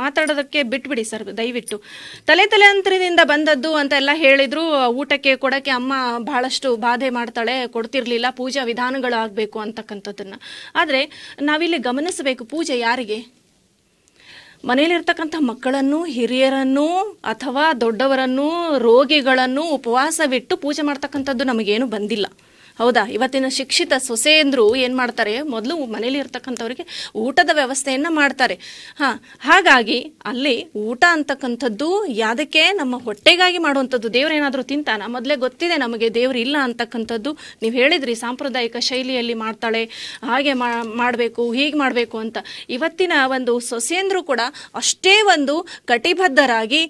ಮಾತಾಡೋದಕ್ಕೆ ಬಿಟ್ಬಿಡಿ ಸರ್ ದಯವಿಟ್ಟು ತಲೆ ತಲೆಯಂತರದಿಂದ ಬಂದದ್ದು ಅಂತ ಎಲ್ಲ ಹೇಳಿದ್ರು ಊಟಕ್ಕೆ ಕೊಡಕ್ಕೆ ಅಮ್ಮ ಬಹಳಷ್ಟು ಬಾಧೆ ಮಾಡ್ತಾಳೆ ಕೊಡ್ತಿರ್ಲಿಲ್ಲ ಪೂಜಾ ವಿಧಾನಗಳು ಆಗ್ಬೇಕು ಅಂತಕ್ಕಂಥದ್ದನ್ನ ಆದ್ರೆ ನಾವಿಲ್ಲಿ ಗಮನಿಸಬೇಕು ಪೂಜೆ ಯಾರಿಗೆ ಮನೆಯಲ್ಲಿರ್ತಕ್ಕಂಥ ಮಕ್ಕಳನ್ನು ಹಿರಿಯರನ್ನು ಅಥವಾ ದೊಡ್ಡವರನ್ನು ರೋಗಿಗಳನ್ನು ಉಪವಾಸವಿಟ್ಟು ಪೂಜೆ ಮಾಡ್ತಕ್ಕಂಥದ್ದು ನಮಗೇನು ಬಂದಿಲ್ಲ ಹೌದಾ ಇವತ್ತಿನ ಶಿಕ್ಷಿತ ಸೊಸೆಯಂದ್ರು ಏನು ಮಾಡ್ತಾರೆ ಮೊದಲು ಮನೇಲಿ ಇರ್ತಕ್ಕಂಥವ್ರಿಗೆ ಊಟದ ವ್ಯವಸ್ಥೆಯನ್ನು ಮಾಡ್ತಾರೆ ಹಾಂ ಹಾಗಾಗಿ ಅಲ್ಲಿ ಊಟ ಅಂತಕ್ಕಂಥದ್ದು ಯಾವುದಕ್ಕೆ ನಮ್ಮ ಹೊಟ್ಟೆಗಾಗಿ ಮಾಡುವಂಥದ್ದು ದೇವರೇನಾದರೂ ತಿಂತಾನ ಮೊದಲೇ ಗೊತ್ತಿದೆ ನಮಗೆ ದೇವರು ಇಲ್ಲ ಅಂತಕ್ಕಂಥದ್ದು ನೀವು ಹೇಳಿದ್ರಿ ಸಾಂಪ್ರದಾಯಿಕ ಶೈಲಿಯಲ್ಲಿ ಮಾಡ್ತಾಳೆ ಹಾಗೆ ಮಾಡಬೇಕು ಹೀಗೆ ಮಾಡಬೇಕು ಅಂತ ಇವತ್ತಿನ ಒಂದು ಸೊಸೆಯಂದ್ರು ಕೂಡ ಅಷ್ಟೇ ಒಂದು ಕಟಿಬದ್ಧರಾಗಿ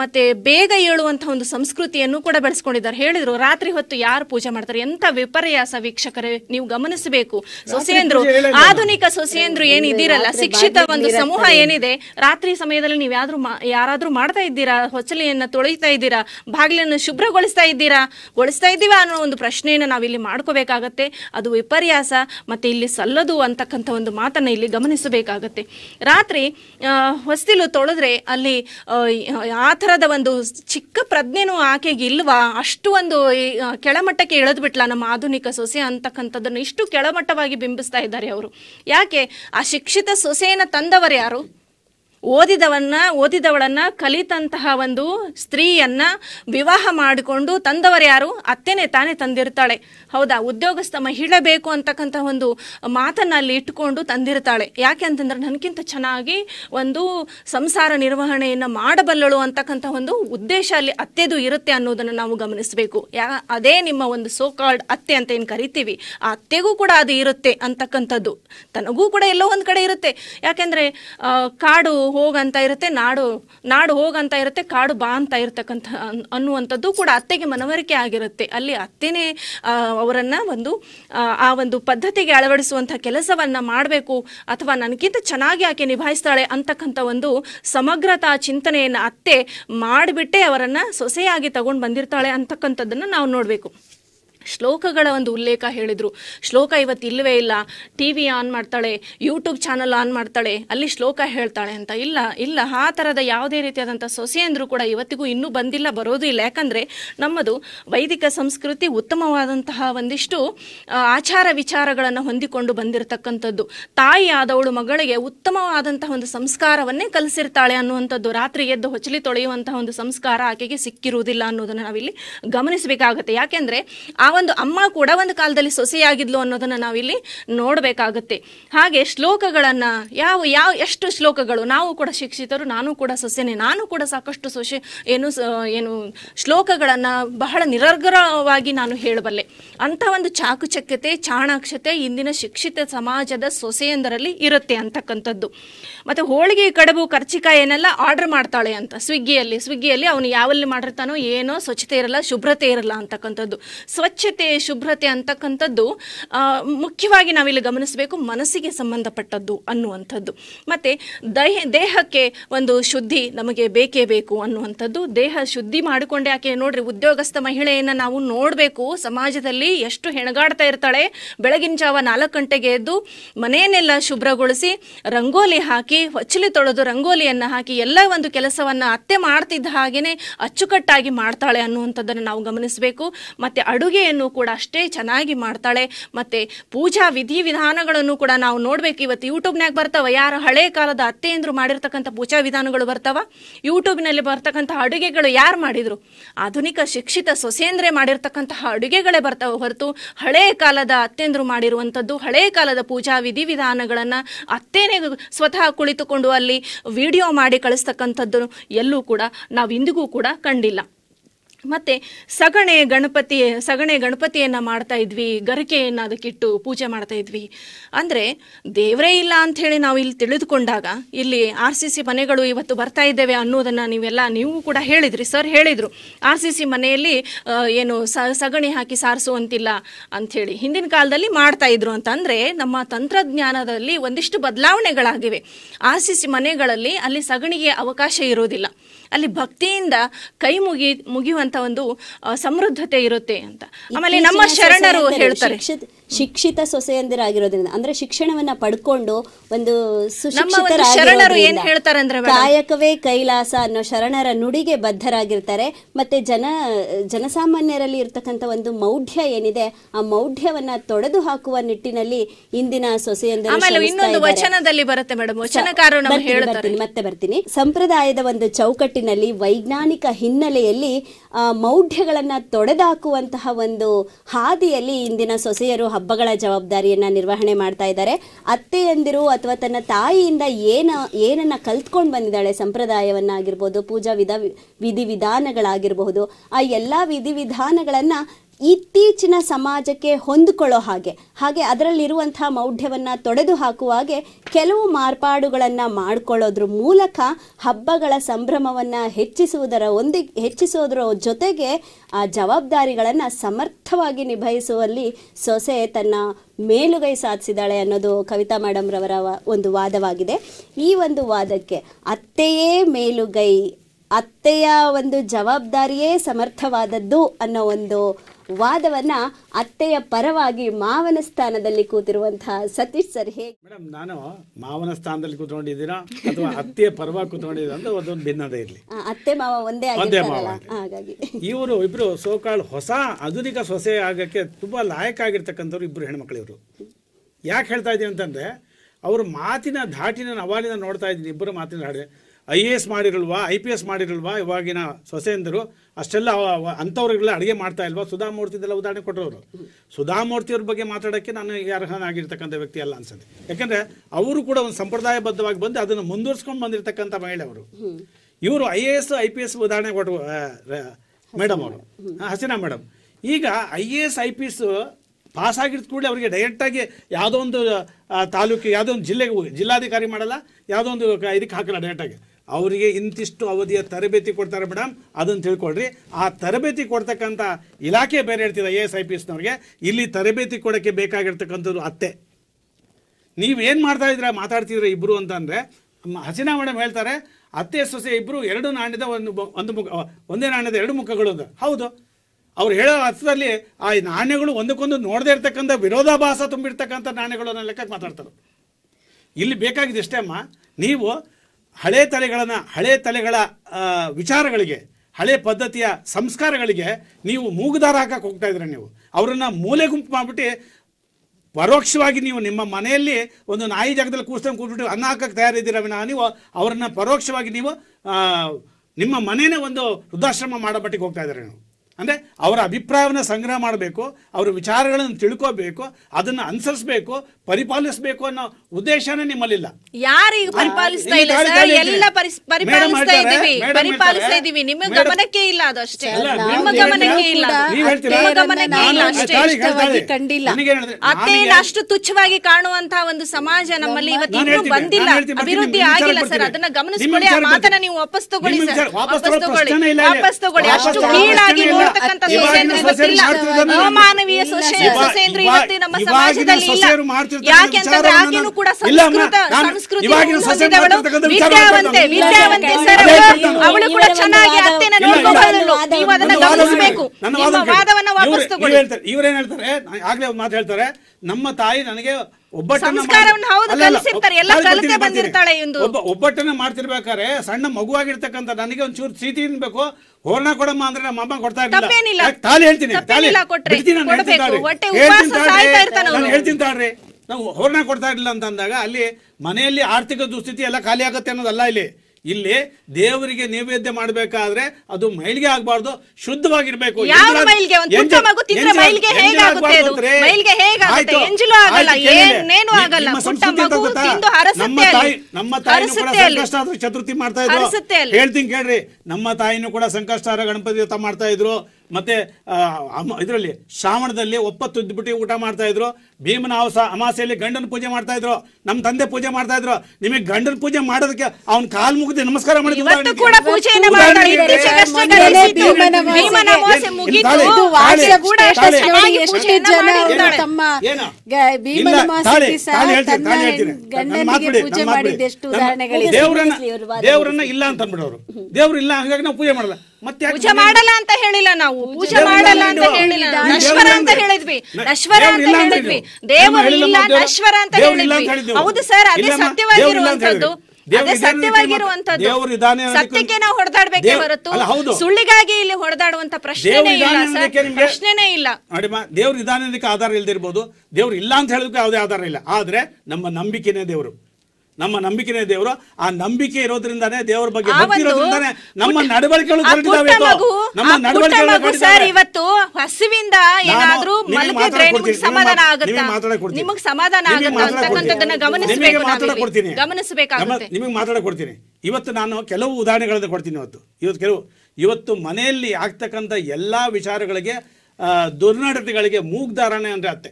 ಮತ್ತು ಬೇಗ ಏಳುವಂಥ ಒಂದು ಸಂಸ್ಕೃತಿಯನ್ನು ಕೂಡ ಬೆಳೆಸ್ಕೊಂಡಿದ್ದಾರೆ ಹೇಳಿದರು ರಾತ್ರಿ ಹೊತ್ತು ಯಾರು ಪೂಜೆ ಮಾಡ್ತಾರೆ ಎಂಥ ವಿಪ್ ವಿಪರ್ಯಾಸ ವೀಕ್ಷಕರೇ ನೀವು ಗಮನಿಸಬೇಕು ಸೊಸೆಯಂದ್ರು ಆಧುನಿಕ ಸೊಸೆಯಂದ್ರು ಏನಿದ್ದೀರಲ್ಲ ಶಿಕ್ಷಿತ ಒಂದು ಸಮೂಹ ಏನಿದೆ ರಾತ್ರಿ ಸಮಯದಲ್ಲಿ ನೀವು ಯಾರು ಯಾರಾದ್ರೂ ಮಾಡ್ತಾ ಇದ್ದೀರಾ ಹೊಸಲೆಯನ್ನ ತೊಳೆಯುತ್ತಾ ಇದ್ದೀರಾ ಬಾಗಿಲನ್ನು ಶುಭ್ರಗೊಳಿಸ್ತಾ ಇದ್ದೀರಾ ಗೊಳಿಸ್ತಾ ಇದ್ದೀವಾ ಅನ್ನೋ ಒಂದು ಪ್ರಶ್ನೆಯನ್ನು ನಾವಿಲ್ಲಿ ಮಾಡ್ಕೋಬೇಕಾಗತ್ತೆ ಅದು ವಿಪರ್ಯಾಸ ಮತ್ತೆ ಇಲ್ಲಿ ಸಲ್ಲದು ಅಂತಕ್ಕಂಥ ಒಂದು ಮಾತನ್ನ ಇಲ್ಲಿ ಗಮನಿಸಬೇಕಾಗತ್ತೆ ರಾತ್ರಿ ಹೊಸ್ತಿಲು ತೊಳೆದ್ರೆ ಅಲ್ಲಿ ಆ ತರದ ಒಂದು ಚಿಕ್ಕ ಪ್ರಜ್ಞೆನೂ ಆಕೆಗೆ ಇಲ್ವಾ ಅಷ್ಟು ಒಂದು ಕೆಳಮಟ್ಟಕ್ಕೆ ಇಳಿದ್ಬಿಟ್ಲ ನಮ್ಮ ಆಧುನಿಕ ಸೊಸೆ ಅಂತಕ್ಕಂಥದ್ದನ್ನು ಇಷ್ಟು ಕೆಳಮಟ್ಟವಾಗಿ ಬಿಂಬಿಸ್ತಾ ಇದ್ದಾರೆ ಅವರು ಯಾಕೆ ಆ ಶಿಕ್ಷಿತ ಸೊಸೆಯನ್ನು ತಂದವರು ಯಾರು ಓದಿದವನ್ನ ಓದಿದವಳನ್ನ ಕಲಿತಂತಹ ಒಂದು ಸ್ತ್ರೀಯನ್ನ ವಿವಾಹ ಮಾಡಿಕೊಂಡು ತಂದವರು ಯಾರು ಅತ್ತೆನೇ ತಾನೇ ತಂದಿರ್ತಾಳೆ ಹೌದಾ ಉದ್ಯೋಗಸ್ಥ ಮಹಿಳೆ ಬೇಕು ಅಂತಕ್ಕಂಥ ಒಂದು ಮಾತನ್ನ ಅಲ್ಲಿ ಇಟ್ಕೊಂಡು ತಂದಿರ್ತಾಳೆ ಯಾಕೆ ಅಂತಂದ್ರೆ ನನಗಿಂತ ಚೆನ್ನಾಗಿ ಒಂದು ಸಂಸಾರ ನಿರ್ವಹಣೆಯನ್ನು ಮಾಡಬಲ್ಲಳು ಅಂತಕ್ಕಂಥ ಒಂದು ಉದ್ದೇಶ ಅಲ್ಲಿ ಅತ್ತೆದು ಇರುತ್ತೆ ಅನ್ನೋದನ್ನು ನಾವು ಗಮನಿಸಬೇಕು ಯಾ ಅದೇ ನಿಮ್ಮ ಒಂದು ಸೋ ಕಾಲ್ಡ್ ಅತ್ತೆ ಅಂತ ಏನು ಕರಿತೀವಿ ಆ ಅತ್ತೆಗೂ ಕೂಡ ಅದು ಇರುತ್ತೆ ಅಂತಕ್ಕಂಥದ್ದು ತನಗೂ ಕೂಡ ಎಲ್ಲೋ ಒಂದು ಕಡೆ ಇರುತ್ತೆ ಯಾಕೆಂದ್ರೆ ಕಾಡು ಹೋಗಂತ ಇರುತ್ತೆ ನಾಡು ನಾಡು ಹೋಗಂತ ಇರುತ್ತೆ ಕಾಡು ಬಾ ಅಂತ ಇರತಕ್ಕಂತ ಅನ್ನುವಂಥದ್ದು ಕೂಡ ಅತ್ತೆಗೆ ಮನವರಿಕೆ ಆಗಿರುತ್ತೆ ಅಲ್ಲಿ ಅತ್ತೆನೇ ಅವರನ್ನು ಒಂದು ಆ ಒಂದು ಪದ್ಧತಿಗೆ ಅಳವಡಿಸುವಂಥ ಕೆಲಸವನ್ನ ಮಾಡಬೇಕು ಅಥವಾ ನನಗಿಂತ ಚೆನ್ನಾಗಿ ಆಕೆ ನಿಭಾಯಿಸ್ತಾಳೆ ಅಂತಕ್ಕಂಥ ಒಂದು ಸಮಗ್ರತಾ ಚಿಂತನೆಯನ್ನು ಅತ್ತೆ ಮಾಡಿಬಿಟ್ಟೆ ಅವರನ್ನು ಸೊಸೆಯಾಗಿ ತಗೊಂಡು ಬಂದಿರ್ತಾಳೆ ಅಂತಕ್ಕಂಥದ್ದನ್ನು ನಾವು ನೋಡಬೇಕು ಶ್ಲೋಕಗಳ ಒಂದು ಉಲ್ಲೇಖ ಹೇಳಿದರು ಶ್ಲೋಕ ಇವತ್ತು ಇಲ್ಲವೇ ಇಲ್ಲ ಟಿ ವಿ ಆನ್ ಮಾಡ್ತಾಳೆ ಯೂಟ್ಯೂಬ್ ಚಾನಲ್ ಆನ್ ಮಾಡ್ತಾಳೆ ಅಲ್ಲಿ ಶ್ಲೋಕ ಹೇಳ್ತಾಳೆ ಅಂತ ಇಲ್ಲ ಇಲ್ಲ ಆ ಥರದ ಯಾವುದೇ ರೀತಿಯಾದಂಥ ಸೊಸೆ ಅಂದರೂ ಕೂಡ ಇವತ್ತಿಗೂ ಇನ್ನೂ ಬಂದಿಲ್ಲ ಬರೋದು ಇಲ್ಲ ಯಾಕಂದರೆ ನಮ್ಮದು ವೈದಿಕ ಸಂಸ್ಕೃತಿ ಉತ್ತಮವಾದಂತಹ ಒಂದಿಷ್ಟು ಆಚಾರ ವಿಚಾರಗಳನ್ನು ಹೊಂದಿಕೊಂಡು ಬಂದಿರತಕ್ಕಂಥದ್ದು ತಾಯಿ ಆದವಳು ಮಗಳಿಗೆ ಉತ್ತಮವಾದಂತಹ ಒಂದು ಸಂಸ್ಕಾರವನ್ನೇ ಕಲಿಸಿರ್ತಾಳೆ ಅನ್ನುವಂಥದ್ದು ರಾತ್ರಿ ಎದ್ದು ಹೊಚಲಿ ತೊಳೆಯುವಂತಹ ಒಂದು ಸಂಸ್ಕಾರ ಆಕೆಗೆ ಸಿಕ್ಕಿರುವುದಿಲ್ಲ ಅನ್ನೋದನ್ನು ನಾವಿಲ್ಲಿ ಗಮನಿಸಬೇಕಾಗತ್ತೆ ಯಾಕೆಂದರೆ ಆ ಒಂದು ಅಮ್ಮ ಕೂಡ ಒಂದು ಕಾಲದಲ್ಲಿ ಸೊಸೆಯಾಗಿದ್ಲು ಅನ್ನೋದನ್ನು ನಾವಿಲ್ಲಿ ನೋಡಬೇಕಾಗುತ್ತೆ ಹಾಗೆ ಶ್ಲೋಕಗಳನ್ನು ಯಾವ ಯಾವ ಎಷ್ಟು ಶ್ಲೋಕಗಳು ನಾವು ಕೂಡ ಶಿಕ್ಷಿತರು ನಾನು ಕೂಡ ಸೊಸೆನೇ ನಾನು ಕೂಡ ಸಾಕಷ್ಟು ಸೊಸೆ ಏನು ಏನು ಶ್ಲೋಕಗಳನ್ನು ಬಹಳ ನಿರರ್ಗರವಾಗಿ ನಾನು ಹೇಳಬಲ್ಲೆ ಅಂಥ ಒಂದು ಚಾಕುಚಕ್ಯತೆ ಚಾಣಾಕ್ಷತೆ ಇಂದಿನ ಶಿಕ್ಷಿತ ಸಮಾಜದ ಸೊಸೆಯೊಂದರಲ್ಲಿ ಇರುತ್ತೆ ಅಂತಕ್ಕಂಥದ್ದು ಮತ್ತು ಹೋಳಿಗೆ ಕಡಬು ಏನೆಲ್ಲ ಆರ್ಡರ್ ಮಾಡ್ತಾಳೆ ಅಂತ ಸ್ವಿಗ್ಗಿಯಲ್ಲಿ ಸ್ವಿಗ್ಗಿಯಲ್ಲಿ ಅವನು ಯಾವಲ್ಲಿ ಮಾಡಿರ್ತಾನೋ ಏನೋ ಸ್ವಚ್ಛತೆ ಇರಲ್ಲ ಶುಭ್ರತೆ ಇರಲ್ಲ ಅಂತಕ್ಕಂಥದ್ದು ಸ್ವಚ್ಛ ಸ್ವಚ್ಛತೆ ಶುಭ್ರತೆ ಅಂತಕ್ಕಂಥದ್ದು ಮುಖ್ಯವಾಗಿ ನಾವಿಲ್ಲಿ ಗಮನಿಸಬೇಕು ಮನಸ್ಸಿಗೆ ಸಂಬಂಧಪಟ್ಟದ್ದು ಅನ್ನುವಂಥದ್ದು ಮತ್ತು ದೈಹ ದೇಹಕ್ಕೆ ಒಂದು ಶುದ್ಧಿ ನಮಗೆ ಬೇಕೇ ಬೇಕು ಅನ್ನುವಂಥದ್ದು ದೇಹ ಶುದ್ಧಿ ಮಾಡಿಕೊಂಡೆ ಯಾಕೆ ನೋಡ್ರಿ ಉದ್ಯೋಗಸ್ಥ ಮಹಿಳೆಯನ್ನು ನಾವು ನೋಡಬೇಕು ಸಮಾಜದಲ್ಲಿ ಎಷ್ಟು ಹೆಣಗಾಡ್ತಾ ಇರ್ತಾಳೆ ಬೆಳಗಿನ ಜಾವ ನಾಲ್ಕು ಗಂಟೆಗೆ ಎದ್ದು ಮನೆಯನ್ನೆಲ್ಲ ಶುಭ್ರಗೊಳಿಸಿ ರಂಗೋಲಿ ಹಾಕಿ ಹೊಚ್ಚಲಿ ತೊಳೆದು ರಂಗೋಲಿಯನ್ನು ಹಾಕಿ ಎಲ್ಲ ಒಂದು ಕೆಲಸವನ್ನು ಅತ್ತೆ ಮಾಡ್ತಿದ್ದ ಹಾಗೆಯೇ ಅಚ್ಚುಕಟ್ಟಾಗಿ ಮಾಡ್ತಾಳೆ ಅನ್ನುವಂಥದ್ದನ್ನು ನಾವು ಗಮನಿಸಬೇಕು ಮತ್ತು ಅಡುಗೆ ಪೂಜೆಯನ್ನು ಕೂಡ ಅಷ್ಟೇ ಚೆನ್ನಾಗಿ ಮಾಡ್ತಾಳೆ ಮತ್ತೆ ಪೂಜಾ ವಿಧಿ ವಿಧಾನಗಳನ್ನು ಕೂಡ ನಾವು ನೋಡ್ಬೇಕು ಇವತ್ತು ಯೂಟ್ಯೂಬ್ನಾಗ ಬರ್ತಾವ ಯಾರು ಹಳೆ ಕಾಲದ ಅತ್ತೆಯಂದ್ರು ಮಾಡಿರ್ತಕ್ಕಂಥ ಪೂಜಾ ವಿಧಾನಗಳು ಬರ್ತಾವ ಯೂಟ್ಯೂಬ್ನಲ್ಲಿ ಬರ್ತಕ್ಕಂಥ ಅಡುಗೆಗಳು ಯಾರು ಮಾಡಿದ್ರು ಆಧುನಿಕ ಶಿಕ್ಷಿತ ಸೊಸೇಂದ್ರೆ ಮಾಡಿರ್ತಕ್ಕಂತಹ ಅಡುಗೆಗಳೇ ಬರ್ತಾವ ಹೊರತು ಹಳೆ ಕಾಲದ ಅತ್ತೆಂದ್ರು ಮಾಡಿರುವಂಥದ್ದು ಹಳೆ ಕಾಲದ ಪೂಜಾ ವಿಧಿವಿಧಾನಗಳನ್ನು ಅತ್ತೇನೆ ಸ್ವತಃ ಕುಳಿತುಕೊಂಡು ಅಲ್ಲಿ ವಿಡಿಯೋ ಮಾಡಿ ಕಳಿಸ್ತಕ್ಕಂಥದ್ದು ಎಲ್ಲೂ ಕೂಡ ನಾವು ಇಂದಿಗೂ ಕೂಡ ಕಂಡಿಲ್ಲ ಮತ್ತು ಸಗಣೆ ಗಣಪತಿ ಸಗಣೆ ಗಣಪತಿಯನ್ನು ಮಾಡ್ತಾ ಇದ್ವಿ ಗರಿಕೆಯನ್ನು ಅದಕ್ಕಿಟ್ಟು ಪೂಜೆ ಮಾಡ್ತಾ ಇದ್ವಿ ಅಂದರೆ ದೇವರೇ ಇಲ್ಲ ಅಂಥೇಳಿ ನಾವು ಇಲ್ಲಿ ತಿಳಿದುಕೊಂಡಾಗ ಇಲ್ಲಿ ಆರ್ ಸಿ ಸಿ ಮನೆಗಳು ಇವತ್ತು ಬರ್ತಾ ಇದ್ದೇವೆ ಅನ್ನೋದನ್ನು ನೀವೆಲ್ಲ ನೀವು ಕೂಡ ಹೇಳಿದ್ರಿ ಸರ್ ಹೇಳಿದರು ಆರ್ ಸಿ ಸಿ ಮನೆಯಲ್ಲಿ ಏನು ಸಗಣಿ ಹಾಕಿ ಸಾರಿಸುವಂತಿಲ್ಲ ಅಂಥೇಳಿ ಹಿಂದಿನ ಕಾಲದಲ್ಲಿ ಮಾಡ್ತಾ ಇದ್ರು ಅಂತಂದರೆ ನಮ್ಮ ತಂತ್ರಜ್ಞಾನದಲ್ಲಿ ಒಂದಿಷ್ಟು ಬದಲಾವಣೆಗಳಾಗಿವೆ ಆರ್ ಸಿ ಸಿ ಮನೆಗಳಲ್ಲಿ ಅಲ್ಲಿ ಸಗಣಿಗೆ ಅವಕಾಶ ಇರೋದಿಲ್ಲ ಅಲ್ಲಿ ಭಕ್ತಿಯಿಂದ ಕೈ ಮುಗಿ ಮುಗಿಯುವಂತ ಒಂದು ಸಮೃದ್ಧತೆ ಇರುತ್ತೆ ಅಂತ ಆಮೇಲೆ ನಮ್ಮ ಶರಣರು ಹೇಳ್ತಾರೆ ಶಿಕ್ಷಿತ ಸೊಸೆಯಂದಿರಾಗಿರೋದ್ರಿಂದ ಅಂದ್ರೆ ಶಿಕ್ಷಣವನ್ನ ಪಡ್ಕೊಂಡು ಒಂದು ಕಾಯಕವೇ ಕೈಲಾಸ ಅನ್ನೋ ಶರಣರ ನುಡಿಗೆ ಬದ್ಧರಾಗಿರ್ತಾರೆ ಮತ್ತೆ ಜನ ಜನಸಾಮಾನ್ಯರಲ್ಲಿ ಇರ್ತಕ್ಕಂಥ ಒಂದು ಮೌಢ್ಯ ಏನಿದೆ ಆ ಮೌಢ್ಯವನ್ನ ತೊಡೆದು ಹಾಕುವ ನಿಟ್ಟಿನಲ್ಲಿ ಇಂದಿನ ಸೊಸೆಯಂದಿರು ಬರ್ತೀನಿ ಮತ್ತೆ ಬರ್ತೀನಿ ಸಂಪ್ರದಾಯದ ಒಂದು ಚೌಕಟ್ಟಿನಲ್ಲಿ ವೈಜ್ಞಾನಿಕ ಹಿನ್ನೆಲೆಯಲ್ಲಿ ಮೌಢ್ಯಗಳನ್ನ ತೊಡೆದಾಕುವಂತಹ ಒಂದು ಹಾದಿಯಲ್ಲಿ ಇಂದಿನ ಸೊಸೆಯರು ಹಬ್ಬಗಳ ಜವಾಬ್ದಾರಿಯನ್ನು ನಿರ್ವಹಣೆ ಮಾಡ್ತಾ ಇದ್ದಾರೆ ಅತ್ತೆಯಂದಿರು ಅಥವಾ ತನ್ನ ತಾಯಿಯಿಂದ ಏನ ಏನನ್ನು ಕಲ್ತ್ಕೊಂಡು ಬಂದಿದ್ದಾಳೆ ಸಂಪ್ರದಾಯವನ್ನಾಗಿರ್ಬೋದು ಪೂಜಾ ವಿಧ ವಿಧಿವಿಧಾನಗಳಾಗಿರಬಹುದು ಆ ಎಲ್ಲ ವಿಧಿವಿಧಾನಗಳನ್ನು ಇತ್ತೀಚಿನ ಸಮಾಜಕ್ಕೆ ಹೊಂದಿಕೊಳ್ಳೋ ಹಾಗೆ ಹಾಗೆ ಅದರಲ್ಲಿರುವಂಥ ಮೌಢ್ಯವನ್ನು ತೊಡೆದು ಹಾಕುವ ಹಾಗೆ ಕೆಲವು ಮಾರ್ಪಾಡುಗಳನ್ನು ಮಾಡಿಕೊಳ್ಳೋದ್ರ ಮೂಲಕ ಹಬ್ಬಗಳ ಸಂಭ್ರಮವನ್ನು ಹೆಚ್ಚಿಸುವುದರ ಒಂದಿ ಹೆಚ್ಚಿಸೋದ್ರ ಜೊತೆಗೆ ಆ ಜವಾಬ್ದಾರಿಗಳನ್ನು ಸಮರ್ಥವಾಗಿ ನಿಭಾಯಿಸುವಲ್ಲಿ ಸೊಸೆ ತನ್ನ ಮೇಲುಗೈ ಸಾಧಿಸಿದಾಳೆ ಅನ್ನೋದು ಕವಿತಾ ಮೇಡಮ್ ರವರ ಒಂದು ವಾದವಾಗಿದೆ ಈ ಒಂದು ವಾದಕ್ಕೆ ಅತ್ತೆಯೇ ಮೇಲುಗೈ ಅತ್ತೆಯ ಒಂದು ಜವಾಬ್ದಾರಿಯೇ ಸಮರ್ಥವಾದದ್ದು ಅನ್ನೋ ಒಂದು ವಾದವನ್ನ ಅತ್ತೆಯ ಪರವಾಗಿ ಮಾವನ ಸ್ಥಾನದಲ್ಲಿ ಕೂತಿರುವಂತಹ ಸತೀಶ್ ಸರ್ ಹೇಗೆ ಮೇಡಮ್ ನಾನು ಮಾವನ ಸ್ಥಾನದಲ್ಲಿ ಕೂತ್ಕೊಂಡಿದ್ದೀರಾ ಅಥವಾ ಅತ್ತೆಯ ಪರವಾಗಿ ಕೂತ್ಕೊಂಡಿದ್ದೀರಾ ಅಂತ ಒಂದೊಂದು ಭಿನ್ನತೆ ಇರಲಿ ಅತ್ತೆ ಮಾವ ಒಂದೇ ಮಾವ ಹಾಗಾಗಿ ಇವರು ಇಬ್ರು ಸೋಕಾಳ್ ಹೊಸ ಆಧುನಿಕ ಸೊಸೆ ಆಗಕ್ಕೆ ತುಂಬಾ ಲಾಯಕ ಆಗಿರ್ತಕ್ಕಂಥವ್ರು ಇಬ್ರು ಹೆಣ್ಮಕ್ಳು ಇವರು ಯಾಕೆ ಹೇಳ್ತಾ ಇದ್ದೀನಿ ಅಂತಂದ್ರೆ ಅವ್ರ ಮಾತಿನ ಧಾಟಿನ ನವಾಲಿನ ನೋಡ್ತಾ ಇದ್ದೀನಿ ಇಬ್ರು ಮಾತಿನ ಧಾಟಿ ಐ ಎ ಎಸ್ ಮಾಡಿರಲ್ವಾ ಐ ಪಿ ಎಸ್ ಮಾಡಿರಲ್ವಾ ಇವಾಗಿನ ಸೊಸೆಯಂದರು ಅಷ್ಟೆಲ್ಲ ಅಂಥವ್ರಿಗೆಲ್ಲ ಅಡುಗೆ ಮಾಡ್ತಾ ಇಲ್ವಾ ಸುಧಾಮೂರ್ತಿದೆಲ್ಲ ಉದಾಹರಣೆ ಕೊಟ್ಟರು ಸುಧಾಮೂರ್ತಿಯವ್ರ ಬಗ್ಗೆ ಮಾತಾಡೋಕ್ಕೆ ನಾನು ಅರ್ಹನಾಗಿರ್ತಕ್ಕಂಥ ವ್ಯಕ್ತಿ ಅಲ್ಲ ಅನ್ಸುತ್ತೆ ಯಾಕಂದರೆ ಅವರು ಕೂಡ ಒಂದು ಸಂಪ್ರದಾಯಬದ್ಧವಾಗಿ ಬಂದು ಅದನ್ನು ಮುಂದುವರ್ಸ್ಕೊಂಡು ಬಂದಿರತಕ್ಕಂಥ ಮಹಿಳೆ ಅವರು ಇವರು I A S I P S ಉದಾಹರಣೆ ಕೊಟ್ಟು ಮೇಡಮ್ ಅವರು ಹಸಿನಾ ಮೇಡಮ್ ಈಗ I A S I P S pass ಆಗಿರ್ತ ಕೂಡಲೇ ಅವರಿಗೆ ಡೈರೆಕ್ಟಾಗಿ ಯಾವುದೋ ಒಂದು ತಾಲೂಕು ಯಾವುದೋ ಒಂದು ಜಿಲ್ಲೆಗೆ ಜಿಲ್ಲಾಧಿಕಾರಿ ಮಾಡಲ್ಲ ಯಾವುದೋ ಒಂದು ಇದಕ್ಕೆ ಹಾಕಲ್ಲ ಡೈರೆಕ್ಟಾಗಿ ಅವರಿಗೆ ಇಂತಿಷ್ಟು ಅವಧಿಯ ತರಬೇತಿ ಕೊಡ್ತಾರೆ ಮೇಡಮ್ ಅದನ್ನು ತಿಳ್ಕೊಳ್ರಿ ಆ ತರಬೇತಿ ಕೊಡ್ತಕ್ಕಂಥ ಇಲಾಖೆ ಬೇರೆ ಹೇಳ್ತಿದೆ ಎ ಎಸ್ ಐ ಪಿ ಎಸ್ನವ್ರಿಗೆ ಇಲ್ಲಿ ತರಬೇತಿ ಕೊಡೋಕ್ಕೆ ಬೇಕಾಗಿರ್ತಕ್ಕಂಥದ್ದು ಅತ್ತೆ ನೀವೇನು ಮಾಡ್ತಾ ಇದ್ದೀರಾ ಮಾತಾಡ್ತಿದ್ರೆ ಇಬ್ಬರು ಅಂತಂದರೆ ಹಸಿನಾ ಮೇಡಮ್ ಹೇಳ್ತಾರೆ ಅತ್ತೆ ಸೊಸೆ ಇಬ್ಬರು ಎರಡು ನಾಣ್ಯದ ಒಂದು ಒಂದು ಮುಖ ಒಂದೇ ನಾಣ್ಯದ ಎರಡು ಮುಖಗಳು ಅಂತ ಹೌದು ಅವ್ರು ಹೇಳೋ ಅರ್ಥದಲ್ಲಿ ಆ ನಾಣ್ಯಗಳು ಒಂದಕ್ಕೊಂದು ನೋಡದೇ ಇರ್ತಕ್ಕಂಥ ವಿರೋಧಾಭಾಸ ತುಂಬಿರ್ತಕ್ಕಂಥ ನಾಣ್ಯಗಳನ್ನು ಲೆಕ್ಕಕ್ಕೆ ಮಾತಾಡ್ತಾರೆ ಇಲ್ಲಿ ಬೇಕಾಗಿದೆ ಇಷ್ಟೇ ಅಮ್ಮ ನೀವು ಹಳೆ ತಲೆಗಳನ್ನು ಹಳೆ ತಲೆಗಳ ವಿಚಾರಗಳಿಗೆ ಹಳೆ ಪದ್ಧತಿಯ ಸಂಸ್ಕಾರಗಳಿಗೆ ನೀವು ಮೂಗುದಾರ ಹಾಕಕ್ಕೆ ಹೋಗ್ತಾ ಇದ್ದೀರ ನೀವು ಅವರನ್ನು ಮೂಲೆ ಗುಂಪು ಮಾಡಿಬಿಟ್ಟು ಪರೋಕ್ಷವಾಗಿ ನೀವು ನಿಮ್ಮ ಮನೆಯಲ್ಲಿ ಒಂದು ನಾಯಿ ಜಾಗದಲ್ಲಿ ಕೂಸ್ಕೊಂಡು ಕೂತ್ಬಿಟ್ಟು ಅನ್ನ ಹಾಕಕ್ಕೆ ತಯಾರಿದ್ದೀರ ವಿನಃ ನೀವು ಅವರನ್ನು ಪರೋಕ್ಷವಾಗಿ ನೀವು ನಿಮ್ಮ ಮನೆಯೇ ಒಂದು ವೃದ್ಧಾಶ್ರಮ ಮಾಡೋ ಬಟ್ಟಿಗೆ ಹೋಗ್ತಾ ಇದ್ದಾರೆ ನೀವು ಅಂದರೆ ಅವರ ಅಭಿಪ್ರಾಯವನ್ನು ಸಂಗ್ರಹ ಮಾಡಬೇಕು ಅವರ ವಿಚಾರಗಳನ್ನು ತಿಳ್ಕೋಬೇಕು ಅದನ್ನು ಅನುಸರಿಸಬೇಕು ಪರಿಪಾಲಿಸಬೇಕು ಅನ್ನೋ ಉದ್ದೇಶನೇ ನಿಮ್ಮಲ್ಲಿಲ್ಲ ಇಲ್ಲ ಸರ್ ಎಲ್ಲ ಗಮನಕ್ಕೆ ಇಲ್ಲ ಅದು ಅಷ್ಟೇ ಗಮನಕ್ಕೆ ಇಲ್ಲ ಅಷ್ಟೇ ಅಷ್ಟು ತುಚ್ಛವಾಗಿ ಕಾಣುವಂತಹ ಒಂದು ಸಮಾಜ ನಮ್ಮಲ್ಲಿ ಇವತ್ತು ಬಂದಿಲ್ಲ ಅಭಿವೃದ್ಧಿ ಆಗಿಲ್ಲ ಸರ್ ಅದನ್ನ ಗಮನಿಸಿಕೊಳ್ಳಿ ಆ ಮಾತನ್ನ ನೀವು ವಾಪಸ್ ತಗೊಳ್ಳಿ ಸರ್ ವಾಪಸ್ ತಗೊಳ್ಳಿ ವಾಪಸ್ ತಗೊಳ್ಳಿ ಅಷ್ಟು ಕೀಳಾಗಿ ಮಾನವೀಯ ಕೂಡ ಚೆನ್ನಾಗಿ ಇವರೇನ್ ಹೇಳ್ತಾರೆ ಆಗ್ಲೇ ಮಾತು ಹೇಳ್ತಾರೆ ನಮ್ಮ ತಾಯಿ ನನಗೆ ಒಬ್ಬಟ್ಟನ್ನ ಮಾಡ್ತಿರ್ಬೇಕಾರೆ ಸಣ್ಣ ಮಗುವಾಗಿರ್ತಕ್ಕಂಥ ನನಗೆ ಒಂಚೂರು ಸೀತಿ ತಿನ್ಬೇಕು ಹೋರ್ಣ ಕೊಡಮ್ಮ ಅಂದ್ರೆ ನಮ್ಮ ಅಮ್ಮ ಕೊಡ್ತಾ ಇರ್ಲಿಲ್ಲ ತಾಲಿ ಹೇಳ್ತೀನಿ ತಾಳ್ರಿ ನಾವು ಹೋರ್ಣ ಕೊಡ್ತಾ ಇರ್ಲಿಲ್ಲ ಅಂತ ಅಂದಾಗ ಅಲ್ಲಿ ಮನೆಯಲ್ಲಿ ಆರ್ಥಿಕ ದುಸ್ಥಿತಿ ಎಲ್ಲ ಖಾಲಿ ಆಗತ್ತೆ ಅನ್ನೋದಲ್ಲ ಇಲ್ಲಿ ಇಲ್ಲಿ ದೇವರಿಗೆ ನೈವೇದ್ಯ ಮಾಡಬೇಕಾದ್ರೆ ಅದು ಮೈಲ್ಗೆ ಆಗಬಾರ್ದು ಶುದ್ಧವಾಗಿರ್ಬೇಕು ನಮ್ಮ ತಾಯಿನೂ ಕೂಡ ಚತುರ್ಥಿ ಮಾಡ್ತಾ ಇದ್ರು ಹೇಳ್ತೀನಿ ಕೇಳ್ರಿ ನಮ್ಮ ತಾಯಿನೂ ಕೂಡ ಸಂಕಷ್ಟ ಗಣಪತಿ ವ್ರತ ಮಾಡ್ತಾ ಇದ್ರು ಮತ್ತೆ ಇದರಲ್ಲಿ ಶ್ರಾವಣದಲ್ಲಿ ಒಪ್ಪತ್ತು ಬಿಟ್ಟು ಊಟ ಮಾಡ್ತಾ ಇದ್ರು ಭೀಮನ ಅಮಾಸೆಯಲ್ಲಿ ಗಂಡನ ಪೂಜೆ ಮಾಡ್ತಾ ಇದ್ರು ನಮ್ಮ ತಂದೆ ಪೂಜೆ ಮಾಡ್ತಾ ಇದ್ರು ನಿಮಗೆ ಗಂಡನ ಪೂಜೆ ಮಾಡೋದಕ್ಕೆ ಅವ್ನ ಕಾಲ್ ಮುಗಿದು ನಮಸ್ಕಾರ ದೇವ್ರನ್ನ ದೇವ್ರನ್ನ ಇಲ್ಲ ಅಂತ ಅಂದ್ಬಿಡೋರು ದೇವ್ರು ಇಲ್ಲ ಹಾಗಾಗಿ ನಾವು ಪೂಜೆ ಮಾಡಲ್ಲ ಮತ್ತೆ ಪೂಜೆ ಮಾಡಲ್ಲ ಅಂತ ಹೇಳಿಲ್ಲ ನಾವು ಪೂಜೆ ಮಾಡಲ್ಲ ಅಂತ ಹೇಳಿಲ್ಲ ನಶ್ವರ ಅಂತ ಹೇಳಿದ್ವಿ ನಶ್ವರ ಅಂತ ಹೇಳಿದ್ವಿ ದೇವರು ಇಲ್ಲ ನಶ್ವರ ಅಂತ ಹೇಳಿದ್ವಿ ಹೌದು ಸರ್ ಅದೇ ಸತ್ಯವಾಗಿರುವಂತದ್ದು ಅದೇ ಸತ್ಯವಾಗಿರುವಂತದ್ದು ಸತ್ಯಕ್ಕೆ ನಾವು ಹೊಡೆದಾಡ್ಬೇಕೇ ಹೊರತು ಸುಳ್ಳಿಗಾಗಿ ಇಲ್ಲಿ ಹೊಡೆದಾಡುವಂತ ಪ್ರಶ್ನೆನೇ ಇಲ್ಲ ಪ್ರಶ್ನೆನೇ ಇಲ್ಲ ನೋಡಿಮ್ಮ ದೇವ್ರ ವಿಧಾನಕ್ಕೆ ಆಧಾರ ಇಲ್ದಿರ್ಬೋದು ದೇವ್ರು ಇಲ್ಲ ಅಂತ ಹೇಳೋದಕ್ಕೆ ಯಾವುದೇ ಆಧಾರ ಇಲ್ಲ ಆದ್ರೆ ನಮ್ಮ ನಂಬಿಕೆನೇ ದೇವರು ನಮ್ಮ ನಂಬಿಕೆನೇ ದೇವರು ಆ ನಂಬಿಕೆ ಇರೋದ್ರಿಂದಾನೇ ದೇವರ ಬಗ್ಗೆ ನಮ್ಮ ನಮ್ಮ ಸರ್ ಇವತ್ತು ಹಸುವಿಂದ ಏನಾದ್ರೂ ಮಲಗಿದ್ರೆ ನಿಮಗೆ ಸಮಾಧಾನ ಆಗುತ್ತಾ ನಿಮಗೆ ಸಮಾಧಾನ ಆಗುತ್ತೆ ಅಂತಕ್ಕಂಥದ್ದನ್ನ ಗಮನಿಸಬೇಕು ಕೊಡ್ತೀನಿ ಗಮನಿಸಬೇಕಾಗುತ್ತೆ ನಿಮಗೆ ಮಾತಾಡ ಕೊಡ್ತೀನಿ ಇವತ್ತು ನಾನು ಕೆಲವು ಉದಾಹರಣೆಗಳನ್ನು ಕೊಡ್ತೀನಿ ಇವತ್ತು ಇವತ್ತು ಕೆಲವು ಇವತ್ತು ಮನೆಯಲ್ಲಿ ಆಗ್ತಕ್ಕಂಥ ಎಲ್ಲಾ ವಿಚಾರಗಳಿಗೆ ದುರ್ನಡತೆಗಳಿಗೆ ಮೂಗ್ಧಾರಣೆ ಅಂದ್ರೆ ಅತ್ತೆ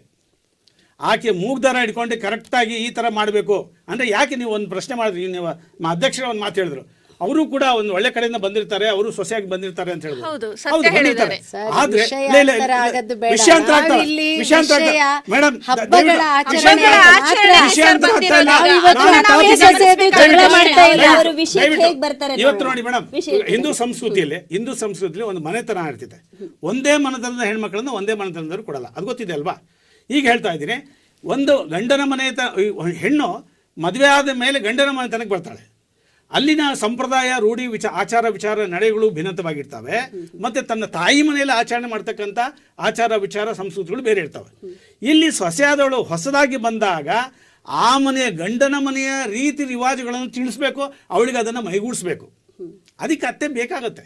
ಆಕೆ ಮೂಗ್ದಾರ ಹಿಡ್ಕೊಂಡು ಕರೆಕ್ಟಾಗಿ ಈ ಥರ ಮಾಡಬೇಕು ಅಂದರೆ ಯಾಕೆ ನೀವು ಒಂದು ಪ್ರಶ್ನೆ ಮಾಡಿದ್ರಿ ನೀವು ಅಧ್ಯಕ್ಷರ ಒಂದು ಮಾತು ಹೇಳಿದ್ರು ಅವರು ಕೂಡ ಒಂದು ಒಳ್ಳೆ ಕಡೆಯಿಂದ ಬಂದಿರ್ತಾರೆ ಅವರು ಸೊಸೆಯಾಗಿ ಬಂದಿರ್ತಾರೆ ಅಂತ ಹೇಳಿದ್ರು ಇವತ್ತು ನೋಡಿ ಮೇಡಮ್ ಹಿಂದೂ ಸಂಸ್ಕೃತಿಯಲ್ಲಿ ಹಿಂದೂ ಸಂಸ್ಕೃತಿಯಲ್ಲಿ ಒಂದು ಮನೆತನ ಇರ್ತಿದೆ ಒಂದೇ ಮನೆತನದ ಹೆಣ್ಮಕ್ಳನ್ನ ಒಂದೇ ಮನೆತನದವರು ಕೊಡಲ್ಲ ಅದು ಗೊತ್ತಿದೆ ಅಲ್ವಾ ಈಗ ಹೇಳ್ತಾ ಇದ್ದೀನಿ ಒಂದು ಗಂಡನ ತ ಹೆಣ್ಣು ಮದುವೆ ಆದ ಮೇಲೆ ಗಂಡನ ಮನೆ ತನಕ ಬರ್ತಾಳೆ ಅಲ್ಲಿನ ಸಂಪ್ರದಾಯ ರೂಢಿ ವಿಚ ಆಚಾರ ವಿಚಾರ ನಡೆಗಳು ಭಿನ್ನತವಾಗಿರ್ತವೆ ಮತ್ತು ತನ್ನ ತಾಯಿ ಮನೆಯಲ್ಲಿ ಆಚರಣೆ ಮಾಡ್ತಕ್ಕಂಥ ಆಚಾರ ವಿಚಾರ ಸಂಸ್ಕೃತಿಗಳು ಬೇರೆ ಇರ್ತವೆ ಇಲ್ಲಿ ಸೊಸೆಯಾದವಳು ಹೊಸದಾಗಿ ಬಂದಾಗ ಆ ಮನೆಯ ಗಂಡನ ಮನೆಯ ರೀತಿ ರಿವಾಜುಗಳನ್ನು ತಿಳಿಸ್ಬೇಕು ಅವಳಿಗೆ ಅದನ್ನು ಮೈಗೂಡಿಸ್ಬೇಕು ಅದಕ್ಕೆ ಅತ್ತೆ ಬೇಕಾಗತ್ತೆ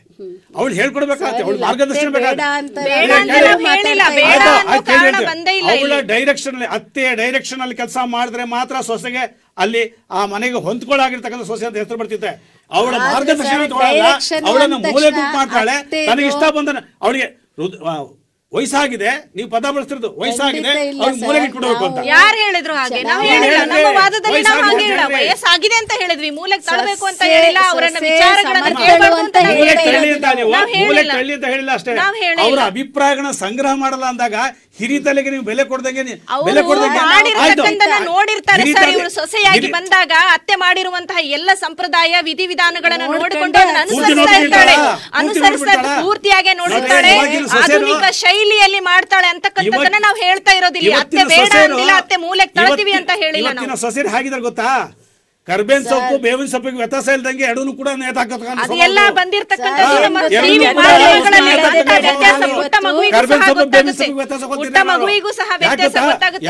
ಅವಳು ಹೇಳ್ಕೊಡ್ಬೇಕಾಗತ್ತೆ ಅವಳು ಮಾರ್ಗದರ್ಶನ ಅವಳ ಡೈರೆಕ್ಷನ್ ಅತ್ತೆಯ ಡೈರೆಕ್ಷನ್ ಅಲ್ಲಿ ಕೆಲಸ ಮಾಡಿದ್ರೆ ಮಾತ್ರ ಸೊಸೆಗೆ ಅಲ್ಲಿ ಆ ಮನೆಗೆ ಹೊಂದ್ಕೊಳ್ಳಾಗಿರ್ತಕ್ಕಂಥ ಸೊಸೆ ಅಂತ ಹೆಸರು ಬರ್ತಿತ್ತೆ ಅವಳ ಮಾರ್ಗದರ್ಶನ ಅವಳನ್ನ ಮೂಲೆ ಮಾಡ್ತಾಳೆ ನನಗೆ ಇಷ್ಟ ಬಂದ ಅವಳಿಗೆ ವಯಸ್ಸಾಗಿದೆ ನೀವು ಪದ ಬಳಸ್ತಿರೋದು ವಯಸ್ಸಾಗಿದೆ ಅವ್ರಿಗೆ ಮೂಲೆಗೆ ಇಟ್ಬಿಡ್ಬೇಕು ಅಂತ ಯಾರು ಹೇಳಿದ್ರು ಹಾಗೆ ನಾವು ಹೇಳಿಲ್ಲ ನಮ್ಮ ವಾದದಲ್ಲಿ ನಾವು ಹಾಗೆ ಹೇಳಿಲ್ಲ ವಯಸ್ಸಾಗಿದೆ ಅಂತ ಹೇಳಿದ್ವಿ ಮೂಲೆಗೆ ತಳ್ಳಬೇಕು ಅಂತ ಹೇಳಿಲ್ಲ ಅವರನ್ನ ವಿಚಾರಗಳನ್ನು ಕೇಳಬೇಕು ಅಂತ ಹೇಳಿಲ್ಲ ಮೂಲೆಗೆ ತಳ್ಳಿ ಅಂತ ಹೇಳಿಲ್ಲ ಅಷ್ಟೇ ಅವರ ಅಭಿಪ್ರಾಯಗಳನ್ನು ಸಂಗ್ರಹ ಮಾಡಲ್ಲ ಅಂದಾಗ ತಲೆಗೆ ನೀವು ಬೆಲೆ ಕೊಡ್ದಂಗೆ ಬೆಲೆ ನೋಡಿರ್ತಾರೆ ಸೊಸೆಯಾಗಿ ಬಂದಾಗ ಅತ್ತೆ ಮಾಡಿರುವಂತಹ ಎಲ್ಲ ಸಂಪ್ರದಾಯ ವಿಧಿವಿಧಾನಗಳನ್ನು ನೋಡಿಕೊಂಡು ಅನುಸರಿಸ್ತಾಳೆ ಪೂರ್ತಿಯಾಗಿ ನೋಡುತ್ತಾಳೆ ಆಧುನಿಕ ಶೈಲಿಯಲ್ಲಿ ಮಾಡ್ತಾಳೆ ಅಂತಕ್ಕಂಥದ್ದನ್ನ ನಾವು ಹೇಳ್ತಾ ಇರೋದಿಲ್ಲ ಅತ್ತೆ ಬೇಡ ಅಂದಿಲ್ಲ ಅತ್ತೆ ಮೂಲೆ ತಳ್ತೀವಿ ಅಂತ ಹೇಳಿಲ್ಲ ಸೊಸೆ ಹಾಗಿದ್ರೆ ಗೊತ್ತಾ ಕರ್ಬೇನ್ ಸೊಪ್ಪು ಬೇವಿನ ಸೊಪ್ಪಿಗೆ ವ್ಯತ್ಯಾಸ ಇಲ್ದಂಗೆ ಎರಡೂ ಕೂಡ ವ್ಯತ್ಯಾಸ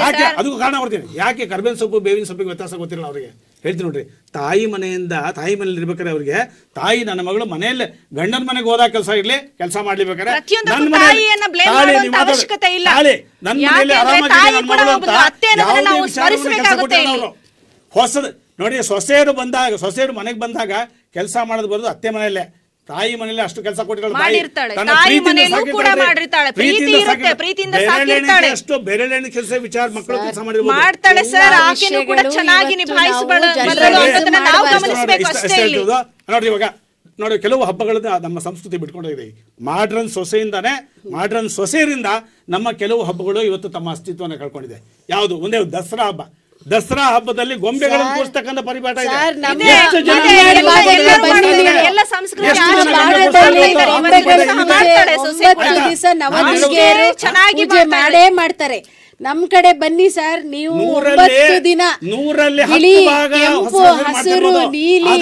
ಯಾಕೆ ಅದಕ್ಕೂ ಕಾರಣ ಕೊಡ್ತೀನಿ ಯಾಕೆ ಕರ್ಬೇನ್ ಸೊಪ್ಪು ಬೇವಿನ ಸೊಪ್ಪಿಗೆ ವ್ಯತ್ಯಾಸ ಗೊತ್ತಿಲ್ಲ ಅವ್ರಿಗೆ ಹೇಳ್ತೀನಿ ನೋಡ್ರಿ ತಾಯಿ ಮನೆಯಿಂದ ತಾಯಿ ಮನೇಲಿ ಇರ್ಬೇಕಾದ್ರೆ ಅವ್ರಿಗೆ ತಾಯಿ ನನ್ನ ಮಗಳು ಮನೆಯಲ್ಲೇ ಗಂಡನ ಮನೆಗೆ ಹೋದಾಗ ಕೆಲಸ ಇರ್ಲಿ ಕೆಲಸ ಮಾಡ್ಲಿಬೇಕಾರೆ ನನ್ನ ಹೊಸದು ನೋಡಿ ಸೊಸೆಯರು ಬಂದಾಗ ಸೊಸೆಯರು ಮನೆಗೆ ಬಂದಾಗ ಕೆಲಸ ಮಾಡೋದು ಬರೋದು ಅತ್ತೆ ಮನೆಯಲ್ಲೇ ತಾಯಿ ಮನೇಲಿ ಅಷ್ಟು ಕೆಲಸ ಕೊಟ್ಟಿರ್ತಾಳೆ ಎಷ್ಟು ಬೇರೆ ಕೆಲಸ ವಿಚಾರ ಮಕ್ಕಳು ಕೆಲಸ ಮಾಡ್ತಾಳೆ ನೋಡ್ರಿ ಇವಾಗ ನೋಡಿ ಕೆಲವು ಹಬ್ಬಗಳನ್ನ ನಮ್ಮ ಸಂಸ್ಕೃತಿ ಬಿಟ್ಕೊಂಡೋಗಿದೆ ಮಾಡ್ರನ್ ಸೊಸೆಯಿಂದಾನೆ ಮಾಡ್ರನ್ ಸೊಸೆಯರಿಂದ ನಮ್ಮ ಕೆಲವು ಹಬ್ಬಗಳು ಇವತ್ತು ತಮ್ಮ ಅಸ್ತಿತ್ವನ ಕಳ್ಕೊಂಡಿದೆ ಯಾವುದು ಒಂದೇ ದಸರಾ ಹಬ್ಬ ದಸರಾ ಹಬ್ಬದಲ್ಲಿ ಗೊಂಬೆಗಳನ್ನು ಕೂರಿಸ್ತಕ್ಕಂಥ ಪರಿಪಾಠ ಇದೆ ಮಾಡ್ತಾರೆ ನಮ್ ಕಡೆ ಬನ್ನಿ ಸರ್ ನೀವು ದಿನ ನೂರಲ್ಲಿ ಹಸಿರು ನೀಲಿ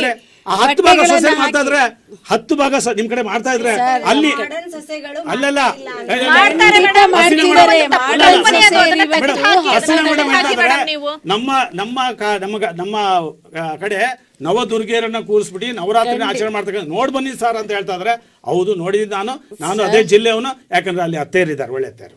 ಹತ್ತು ಭಾಗ ಸೊಸೆ ಮಾಡ್ತಾ ಇದ್ರೆ ಹತ್ತು ಭಾಗ ನಿಮ್ ಕಡೆ ಮಾಡ್ತಾ ಇದ್ರೆ ಅಲ್ಲಿ ಅಲ್ಲೆಲ್ಲ ನಮ್ಮ ನಮ್ಮ ನಮ್ಮ ನಮ್ಮ ಕಡೆ ನವದುರ್ಗಿಯರನ್ನ ಕೂರಿಸ್ಬಿಟ್ಟು ನವರಾತ್ರಿನ ಆಚರಣೆ ಮಾಡ್ತಕ್ಕ ನೋಡ್ ಬನ್ನಿ ಸರ್ ಅಂತ ಹೇಳ್ತಾ ಇದ್ರೆ ಹೌದು ನೋಡಿದ್ ನಾನು ನಾನು ಅದೇ ಜಿಲ್ಲೆಯವನು ಯಾಕಂದ್ರೆ ಅಲ್ಲಿ ಅತ್ತೇರಿದ್ದಾರೆ ಒಳ್ಳೆ ಅತ್ತೇರು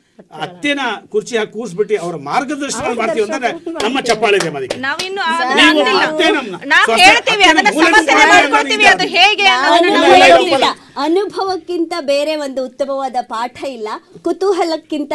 ಅತ್ತೆನ ಕುರ್ಚಿ ಹಾಕಿ ಕೂರಿಸ್ಬಿಟ್ಟು ಅವ್ರ ಮಾರ್ಗದರ್ಶನ ಮಾಡ್ತೀವಿ ನಮ್ಮ ಚಪ್ಪಾಳೆ ಅನುಭವಕ್ಕಿಂತ ಬೇರೆ ಒಂದು ಉತ್ತಮವಾದ ಪಾಠ ಇಲ್ಲ ಕುತೂಹಲಕ್ಕಿಂತ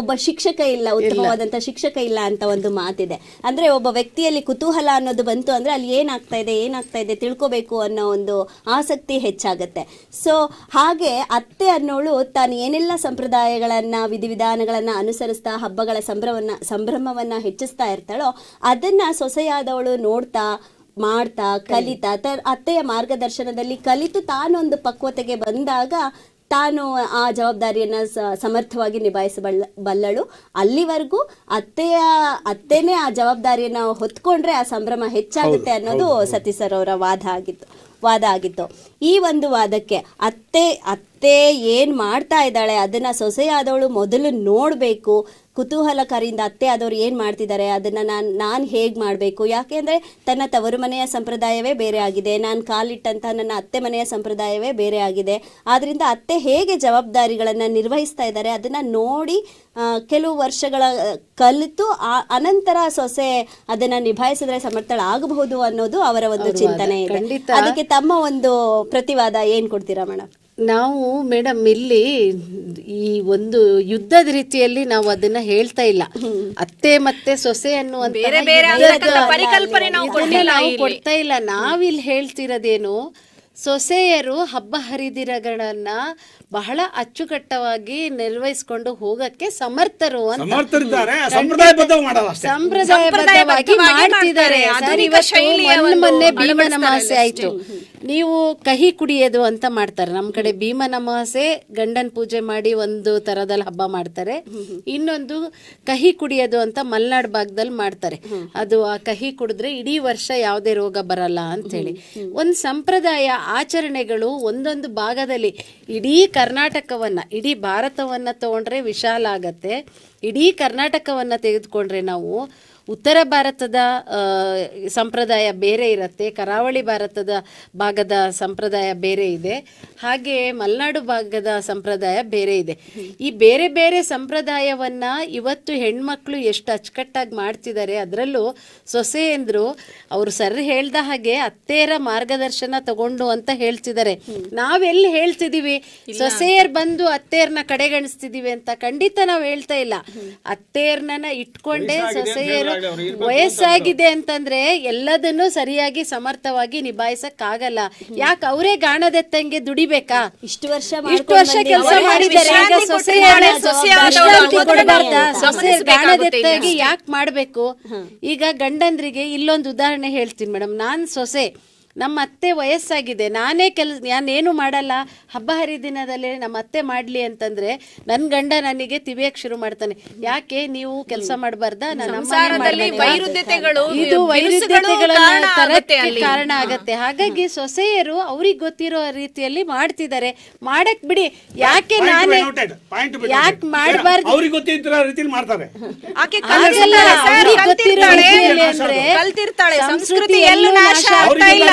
ಒಬ್ಬ ಶಿಕ್ಷಕ ಇಲ್ಲ ಉತ್ತಮವಾದಂತ ಶಿಕ್ಷಕ ಇಲ್ಲ ಅಂತ ಒಂದು ಮಾತಿದೆ ಅಂದ್ರೆ ಒಬ್ಬ ವ್ಯಕ್ತಿಯಲ್ಲಿ ಕುತೂಹಲ ಅನ್ನೋದು ಬಂತು ಅಂದ್ರೆ ಅಲ್ಲಿ ಏನಾಗ್ತಾ ಇದೆ ಏನಾಗ್ತಾ ಇದೆ ತಿಳ್ಕೋಬೇಕು ಅನ್ನೋ ಒಂದು ಆಸಕ್ತಿ ಹೆಚ್ಚಾಗತ್ತೆ ಸೊ ಹಾಗೆ ಅತ್ತೆ ಅನ್ನೋಳು ತಾನು ಏನೆಲ್ಲ ಸಂಪ್ರದಾಯಗಳನ್ನ ವಿಧಿವಿಧ ವಿಧಾನಗಳನ್ನು ಅನುಸರಿಸ್ತಾ ಹಬ್ಬಗಳ ಸಂಭ್ರಮವನ್ನ ಸಂಭ್ರಮವನ್ನ ಹೆಚ್ಚಿಸ್ತಾ ಇರ್ತಾಳೋ ಅದನ್ನ ಸೊಸೆಯಾದವಳು ನೋಡ್ತಾ ಮಾಡ್ತಾ ಕಲಿತಾ ಅತ್ತೆಯ ಮಾರ್ಗದರ್ಶನದಲ್ಲಿ ಕಲಿತು ತಾನೊಂದು ಪಕ್ವತೆಗೆ ಬಂದಾಗ ತಾನು ಆ ಜವಾಬ್ದಾರಿಯನ್ನ ಸಮರ್ಥವಾಗಿ ನಿಭಾಯಿಸಬಲ್ಲ ಬಲ್ಲಳು ಅಲ್ಲಿವರೆಗೂ ಅತ್ತೆಯ ಅತ್ತೆನೇ ಆ ಜವಾಬ್ದಾರಿಯನ್ನ ಹೊತ್ಕೊಂಡ್ರೆ ಆ ಸಂಭ್ರಮ ಹೆಚ್ಚಾಗುತ್ತೆ ಅನ್ನೋದು ಸತೀಶ್ ಅವರ ವಾದ ಆಗಿತ್ತು ವಾದ ಆಗಿತ್ತು ಈ ಒಂದು ವಾದಕ್ಕೆ ಅತ್ತೆ ಅತ್ತೆ ಏನು ಮಾಡ್ತಾ ಇದ್ದಾಳೆ ಅದನ್ನು ಸೊಸೆಯಾದವಳು ಮೊದಲು ನೋಡಬೇಕು ಕುತೂಹಲಕಾರಿಯಿಂದ ಅತ್ತೆ ಆದವರು ಏನು ಮಾಡ್ತಿದ್ದಾರೆ ಅದನ್ನು ನಾನು ನಾನು ಹೇಗೆ ಮಾಡಬೇಕು ಯಾಕೆಂದರೆ ತನ್ನ ತವರು ಮನೆಯ ಸಂಪ್ರದಾಯವೇ ಬೇರೆ ಆಗಿದೆ ನಾನು ಕಾಲಿಟ್ಟಂತಹ ನನ್ನ ಅತ್ತೆ ಮನೆಯ ಸಂಪ್ರದಾಯವೇ ಬೇರೆ ಆಗಿದೆ ಆದ್ದರಿಂದ ಅತ್ತೆ ಹೇಗೆ ಜವಾಬ್ದಾರಿಗಳನ್ನು ನಿರ್ವಹಿಸ್ತಾ ಇದ್ದಾರೆ ಅದನ್ನು ನೋಡಿ ಕೆಲವು ವರ್ಷಗಳ ಕಲಿತು ಅನಂತರ ಸೊಸೆ ಅದನ್ನ ನಿಭಾಯಿಸಿದ್ರೆ ಸಮರ್ಥಳ ಆಗಬಹುದು ಅನ್ನೋದು ಅವರ ಒಂದು ಚಿಂತನೆ ಇದೆ ಅದಕ್ಕೆ ತಮ್ಮ ಒಂದು ಪ್ರತಿವಾದ ಏನ್ ಕೊಡ್ತೀರಾ ಮೇಡಮ್ ನಾವು ಮೇಡಮ್ ಇಲ್ಲಿ ಈ ಒಂದು ಯುದ್ಧದ ರೀತಿಯಲ್ಲಿ ನಾವು ಅದನ್ನ ಹೇಳ್ತಾ ಇಲ್ಲ ಅತ್ತೆ ಮತ್ತೆ ಸೊಸೆ ಅನ್ನುವಂತ ನಾವು ಕೊಡ್ತಾ ಇಲ್ಲ ನಾವಿಲ್ಲಿ ಹೇಳ್ತಿರೋದೇನು ಸೊಸೆಯರು ಹಬ್ಬ ಹರಿದಿರಗಳನ್ನ ಬಹಳ ಅಚ್ಚುಕಟ್ಟವಾಗಿ ನಿರ್ವಹಿಸಿಕೊಂಡು ಹೋಗಕ್ಕೆ ಸಮರ್ಥರು ಅಂತ ಸಂಪ್ರದಾಯಬದ್ಧವಾಗಿ ಮಾಡ್ತಿದ್ದಾರೆ ನೀವು ಕಹಿ ಕುಡಿಯೋದು ಅಂತ ಮಾಡ್ತಾರೆ ನಮ್ಮ ಕಡೆ ಭೀಮನ ಅಮಾವಾಸ್ಯೆ ಗಂಡನ ಪೂಜೆ ಮಾಡಿ ಒಂದು ತರದಲ್ಲಿ ಹಬ್ಬ ಮಾಡ್ತಾರೆ ಇನ್ನೊಂದು ಕಹಿ ಕುಡಿಯೋದು ಅಂತ ಮಲ್ನಾಡ್ ಭಾಗದಲ್ಲಿ ಮಾಡ್ತಾರೆ ಅದು ಆ ಕಹಿ ಕುಡಿದ್ರೆ ಇಡೀ ವರ್ಷ ಯಾವುದೇ ರೋಗ ಬರಲ್ಲ ಅಂತ ಹೇಳಿ ಒಂದು ಸಂಪ್ರದಾಯ ಆಚರಣೆಗಳು ಒಂದೊಂದು ಭಾಗದಲ್ಲಿ ಇಡೀ ಕರ್ನಾಟಕವನ್ನು ಇಡೀ ಭಾರತವನ್ನು ತಗೊಂಡ್ರೆ ವಿಶಾಲ ಆಗತ್ತೆ ಇಡೀ ಕರ್ನಾಟಕವನ್ನು ತೆಗೆದುಕೊಂಡ್ರೆ ನಾವು ಉತ್ತರ ಭಾರತದ ಸಂಪ್ರದಾಯ ಬೇರೆ ಇರುತ್ತೆ ಕರಾವಳಿ ಭಾರತದ ಭಾಗದ ಸಂಪ್ರದಾಯ ಬೇರೆ ಇದೆ ಹಾಗೆ ಮಲೆನಾಡು ಭಾಗದ ಸಂಪ್ರದಾಯ ಬೇರೆ ಇದೆ ಈ ಬೇರೆ ಬೇರೆ ಸಂಪ್ರದಾಯವನ್ನ ಇವತ್ತು ಹೆಣ್ಮಕ್ಳು ಎಷ್ಟು ಅಚ್ಚುಕಟ್ಟಾಗಿ ಮಾಡ್ತಿದ್ದಾರೆ ಅದರಲ್ಲೂ ಸೊಸೆಯಂದ್ರು ಅವರು ಸರ್ ಹೇಳ್ದ ಹಾಗೆ ಅತ್ತೆಯರ ಮಾರ್ಗದರ್ಶನ ತಗೊಂಡು ಅಂತ ಹೇಳ್ತಿದ್ದಾರೆ ನಾವೆಲ್ಲಿ ಹೇಳ್ತಿದೀವಿ ಸೊಸೆಯರ್ ಬಂದು ಅತ್ತೆಯರ್ನ ಕಡೆಗಣಿಸ್ತಿದೀವಿ ಅಂತ ಖಂಡಿತ ನಾವು ಹೇಳ್ತಾ ಇಲ್ಲ ಅತ್ತೆಯರ್ನ ಇಟ್ಕೊಂಡೇ ಸೊಸೆಯರು ವಯಸ್ಸಾಗಿದೆ ಅಂತಂದ್ರೆ ಎಲ್ಲದನ್ನು ಸರಿಯಾಗಿ ಸಮರ್ಥವಾಗಿ ನಿಭಾಯಿಸಕ್ಕಾಗಲ್ಲ ಯಾಕೆ ಅವರೇ ಗಾಣದೆತ್ತಂಗೆ ದುಡಿಬೇಕಾ ಇಷ್ಟು ವರ್ಷ ಇಷ್ಟು ವರ್ಷ ಕೆಲಸ ಮಾಡಿದ್ದಾರೆ ಯಾಕೆ ಮಾಡ್ಬೇಕು ಈಗ ಗಂಡಂದ್ರಿಗೆ ಇಲ್ಲೊಂದು ಉದಾಹರಣೆ ಹೇಳ್ತೀನಿ ಮೇಡಮ್ ನಾನ್ ಸೊಸೆ ನಮ್ಮ ಅತ್ತೆ ವಯಸ್ಸಾಗಿದೆ ನಾನೇ ಕೆಲಸ ನಾನೇನು ಮಾಡಲ್ಲ ಹಬ್ಬ ಹರಿದಿನದಲ್ಲಿ ನಮ್ಮ ಅತ್ತೆ ಮಾಡಲಿ ಅಂತಂದ್ರೆ ನನ್ನ ಗಂಡ ನನಗೆ ತಿವಿಯಕ್ಕೆ ಶುರು ಮಾಡ್ತಾನೆ ಯಾಕೆ ನೀವು ಕೆಲಸ ಮಾಡಬಾರ್ದ ಕಾರಣ ಆಗತ್ತೆ ಹಾಗಾಗಿ ಸೊಸೆಯರು ಅವ್ರಿಗೆ ಗೊತ್ತಿರೋ ರೀತಿಯಲ್ಲಿ ಮಾಡ್ತಿದ್ದಾರೆ ಮಾಡಕ್ ಬಿಡಿ ಯಾಕೆ ನಾನೇ ಯಾಕೆ ಮಾಡಬಾರ್ದು ಗೊತ್ತಿರೋ ರೀತಿಯಲ್ಲಿ ಮಾಡ್ತಾರೆ ಸಂಸ್ಕೃತಿ ನಾಶ ಆಗ್ತಾ ಇಲ್ಲ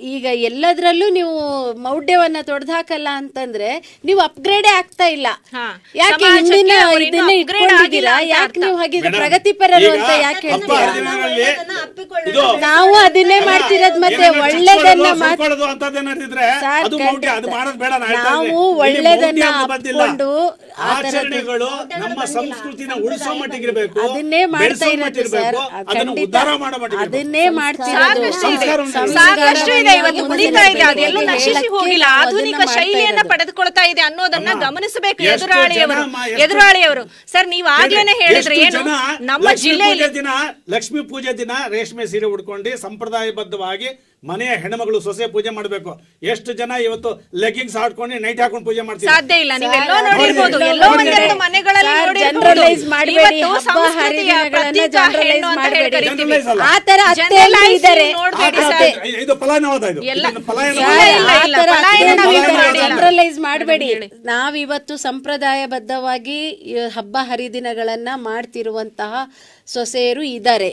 ಈಗ ಎಲ್ಲದರಲ್ಲೂ ನೀವು ಮೌಢ್ಯವನ್ನ ತೊಡೆದು ಹಾಕಲ್ಲ ಅಂತಂದ್ರೆ ನೀವು ಅಪ್ಗ್ರೇಡೇ ಆಗ್ತಾ ಇಲ್ಲ ಯಾಕೆ ಹಿಂದಿನ ಯಾಕೆ ನೀವು ಹಾಗಿದ್ರೆ ಪ್ರಗತಿಪರರು ಅಂತ ಯಾಕೆ ಹೇಳ್ತೀರಾ ನಾವು ಅದನ್ನೇ ಮಾಡ್ತಿರೋದ್ ಮತ್ತೆ ಒಳ್ಳೇದನ್ನ ನಾವು ಒಳ್ಳೇದನ್ನ ನಮ್ಮ ಅದನ್ನೇ ಮಾಡ್ತಾ ಇರೋದು ಸರ್ ಅದನ್ನೇ ಮಾಡ್ತಿರೋದು ಇದೆ ಇವತ್ತು ಉಳಿತಾ ಇದೆ ಅದೆಲ್ಲ ನಶಿಸಿ ಹೋಗಿಲ್ಲ ಆಧುನಿಕ ಶೈಲಿಯನ್ನ ಪಡೆದುಕೊಳ್ತಾ ಇದೆ ಅನ್ನೋದನ್ನ ಗಮನಿಸಬೇಕು ಎದುರಾಳಿಯವರು ಎದುರಾಳಿಯವರು ಸರ್ ನೀವ್ ಆಗ್ಲೇನೆ ಹೇಳಿದ್ರೆ ಏನು ನಮ್ಮ ಜಿಲ್ಲೆಯಲ್ಲಿ ದಿನ ಲಕ್ಷ್ಮೀ ಪೂಜೆ ದಿನ ರೇಷ್ಮೆ ಸೀರೆ ಉಡ್ಕೊಂಡು ಸಂಪ್ರದಾಯಬದ್ಧವಾಗಿ ಮನೆಯ ಹೆಣ್ಮಗಳು ಸೊಸೆ ಪೂಜೆ ಮಾಡಬೇಕು ಎಷ್ಟು ಜನ ಇವತ್ತು ಲೆಗ್ಗಿಂಗ್ಸ್ ಹಾಕೊಂಡು ನೈಟ್ ಹಾಕೊಂಡು ಪೂಜೆ ಮಾಡ್ತೀವಿ ಸಾಧ್ಯ ಇಲ್ಲ ಮಾಡಬೇಡಿ ಹಬ್ಬ ಹರಿದಿನಗಳನ್ನ ಮಾಡ್ತಿರುವಂತಹ ಸೊಸೆಯರು ಇದ್ದಾರೆ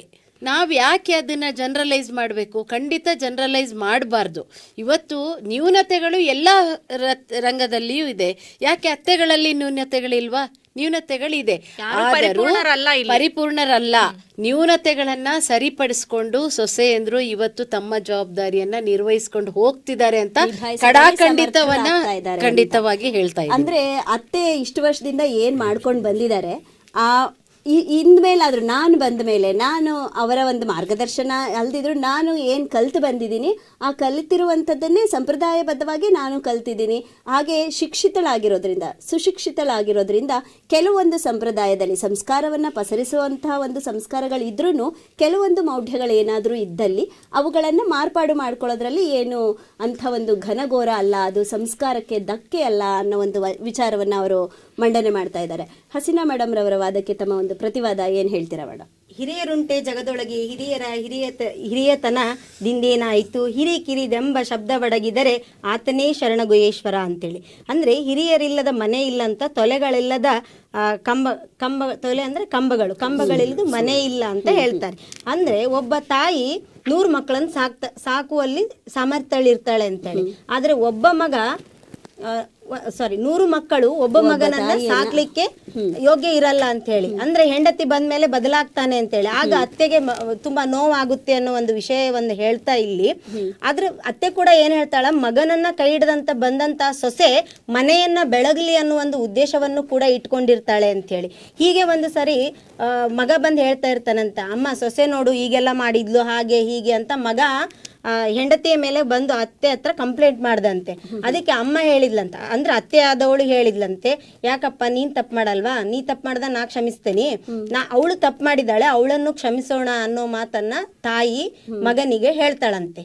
ನಾವು ಯಾಕೆ ಅದನ್ನು ಜನರಲೈಸ್ ಮಾಡಬೇಕು ಖಂಡಿತ ಜನರಲೈಸ್ ಮಾಡಬಾರ್ದು ಇವತ್ತು ನ್ಯೂನತೆಗಳು ಎಲ್ಲ ರಂಗದಲ್ಲಿಯೂ ಇದೆ ಯಾಕೆ ಅತ್ತೆಗಳಲ್ಲಿ ನ್ಯೂನತೆಗಳಿಲ್ವಾ ನ್ಯೂನತೆಗಳಿದೆ ಪರಿಪೂರ್ಣರಲ್ಲ ನ್ಯೂನತೆಗಳನ್ನ ಸರಿಪಡಿಸ್ಕೊಂಡು ಸೊಸೆಯಂದ್ರು ಇವತ್ತು ತಮ್ಮ ಜವಾಬ್ದಾರಿಯನ್ನ ನಿರ್ವಹಿಸಿಕೊಂಡು ಹೋಗ್ತಿದ್ದಾರೆ ಅಂತ ಕಡಾಖಂಡಿತವನ್ನ ಖಂಡಿತವಾಗಿ ಹೇಳ್ತಾ ಇದ್ದಾರೆ ಅಂದ್ರೆ ಅತ್ತೆ ಇಷ್ಟು ವರ್ಷದಿಂದ ಏನ್ ಮಾಡ್ಕೊಂಡು ಬಂದಿದ್ದಾರೆ ಆ ಈ ಆದರೂ ನಾನು ಬಂದ ಮೇಲೆ ನಾನು ಅವರ ಒಂದು ಮಾರ್ಗದರ್ಶನ ಅಲ್ದಿದ್ರು ನಾನು ಏನು ಕಲ್ತು ಬಂದಿದ್ದೀನಿ ಆ ಕಲಿತಿರುವಂಥದ್ದನ್ನೇ ಸಂಪ್ರದಾಯಬದ್ಧವಾಗಿ ನಾನು ಕಲ್ತಿದ್ದೀನಿ ಹಾಗೆ ಶಿಕ್ಷಿತಳಾಗಿರೋದ್ರಿಂದ ಸುಶಿಕ್ಷಿತಳಾಗಿರೋದ್ರಿಂದ ಕೆಲವೊಂದು ಸಂಪ್ರದಾಯದಲ್ಲಿ ಸಂಸ್ಕಾರವನ್ನು ಪಸರಿಸುವಂತಹ ಒಂದು ಸಂಸ್ಕಾರಗಳಿದ್ರೂ ಕೆಲವೊಂದು ಮೌಢ್ಯಗಳೇನಾದರೂ ಇದ್ದಲ್ಲಿ ಅವುಗಳನ್ನು ಮಾರ್ಪಾಡು ಮಾಡ್ಕೊಳ್ಳೋದ್ರಲ್ಲಿ ಏನು ಅಂಥ ಒಂದು ಘನಘೋರ ಅಲ್ಲ ಅದು ಸಂಸ್ಕಾರಕ್ಕೆ ಧಕ್ಕೆ ಅಲ್ಲ ಅನ್ನೋ ಒಂದು ವಿಚಾರವನ್ನು ಅವರು ಮಂಡನೆ ಮಾಡ್ತಾ ಇದ್ದಾರೆ ಹಸೀನಾ ಮೇಡಮ್ರವರ ವಾದಕ್ಕೆ ತಮ್ಮ ಒಂದು ಪ್ರತಿವಾದ ಏನು ಹೇಳ್ತೀರಾ ಮೇಡಮ್ ಹಿರಿಯರುಂಟೆ ಜಗದೊಳಗೆ ಹಿರಿಯರ ಹಿರಿಯತ ಹಿರಿಯತನ ದಿಂದೇನಾಯಿತು ದೆಂಬ ಶಬ್ದ ಬಡಗಿದರೆ ಆತನೇ ಶರಣಗುಯೇಶ್ವರ ಅಂತೇಳಿ ಅಂದರೆ ಹಿರಿಯರಿಲ್ಲದ ಮನೆ ಇಲ್ಲ ಅಂತ ತೊಲೆಗಳಿಲ್ಲದ ಕಂಬ ಕಂಬ ತೊಲೆ ಅಂದರೆ ಕಂಬಗಳು ಕಂಬಗಳಿಲ್ಲದ ಮನೆ ಇಲ್ಲ ಅಂತ ಹೇಳ್ತಾರೆ ಅಂದರೆ ಒಬ್ಬ ತಾಯಿ ನೂರು ಮಕ್ಕಳನ್ನು ಸಾಕ್ತ ಸಾಕುವಲ್ಲಿ ಸಮರ್ಥಳಿರ್ತಾಳೆ ಅಂತೇಳಿ ಆದರೆ ಒಬ್ಬ ಮಗ ಸಾರಿ ನೂರು ಮಕ್ಕಳು ಒಬ್ಬ ಮಗನನ್ನ ಸಾಕ್ಲಿಕ್ಕೆ ಯೋಗ್ಯ ಇರಲ್ಲ ಅಂತ ಹೇಳಿ ಅಂದ್ರೆ ಹೆಂಡತಿ ಬಂದ್ಮೇಲೆ ಬದಲಾಗ್ತಾನೆ ಅಂತ ಹೇಳಿ ಆಗ ಅತ್ತೆಗೆ ತುಂಬಾ ನೋವಾಗುತ್ತೆ ಅನ್ನೋ ಒಂದು ವಿಷಯ ಹೇಳ್ತಾ ಇಲ್ಲಿ ಆದ್ರೆ ಅತ್ತೆ ಕೂಡ ಏನ್ ಹೇಳ್ತಾಳ ಮಗನನ್ನ ಕೈ ಹಿಡಿದಂತ ಬಂದಂತ ಸೊಸೆ ಮನೆಯನ್ನ ಬೆಳಗಲಿ ಅನ್ನೋ ಒಂದು ಉದ್ದೇಶವನ್ನು ಕೂಡ ಇಟ್ಕೊಂಡಿರ್ತಾಳೆ ಅಂತ ಹೇಳಿ ಹೀಗೆ ಒಂದು ಸರಿ ಮಗ ಬಂದು ಹೇಳ್ತಾ ಇರ್ತಾನಂತ ಅಮ್ಮ ಸೊಸೆ ನೋಡು ಈಗೆಲ್ಲ ಮಾಡಿದ್ಲು ಹಾಗೆ ಹೀಗೆ ಅಂತ ಮಗ ಹೆಂಡತಿಯ ಮೇಲೆ ಬಂದು ಅತ್ತೆ ಹತ್ರ ಕಂಪ್ಲೇಂಟ್ ಮಾಡ್ದಂತೆ ಅದಕ್ಕೆ ಅಮ್ಮ ಹೇಳಿದ್ಲಂತ ಅಂದ್ರೆ ಅತ್ತೆ ಆದವಳು ಹೇಳಿದ್ಲಂತೆ ಯಾಕಪ್ಪ ನೀನ್ ತಪ್ಪು ಮಾಡಲ್ವಾ ನೀ ತಪ್ಪು ಮಾಡ್ದ ನಾ ಕ್ಷಮಿಸ್ತೇನೆ ನಾ ಅವಳು ತಪ್ಪು ಮಾಡಿದಾಳೆ ಅವಳನ್ನು ಕ್ಷಮಿಸೋಣ ಅನ್ನೋ ಮಾತನ್ನ ತಾಯಿ ಮಗನಿಗೆ ಹೇಳ್ತಾಳಂತೆ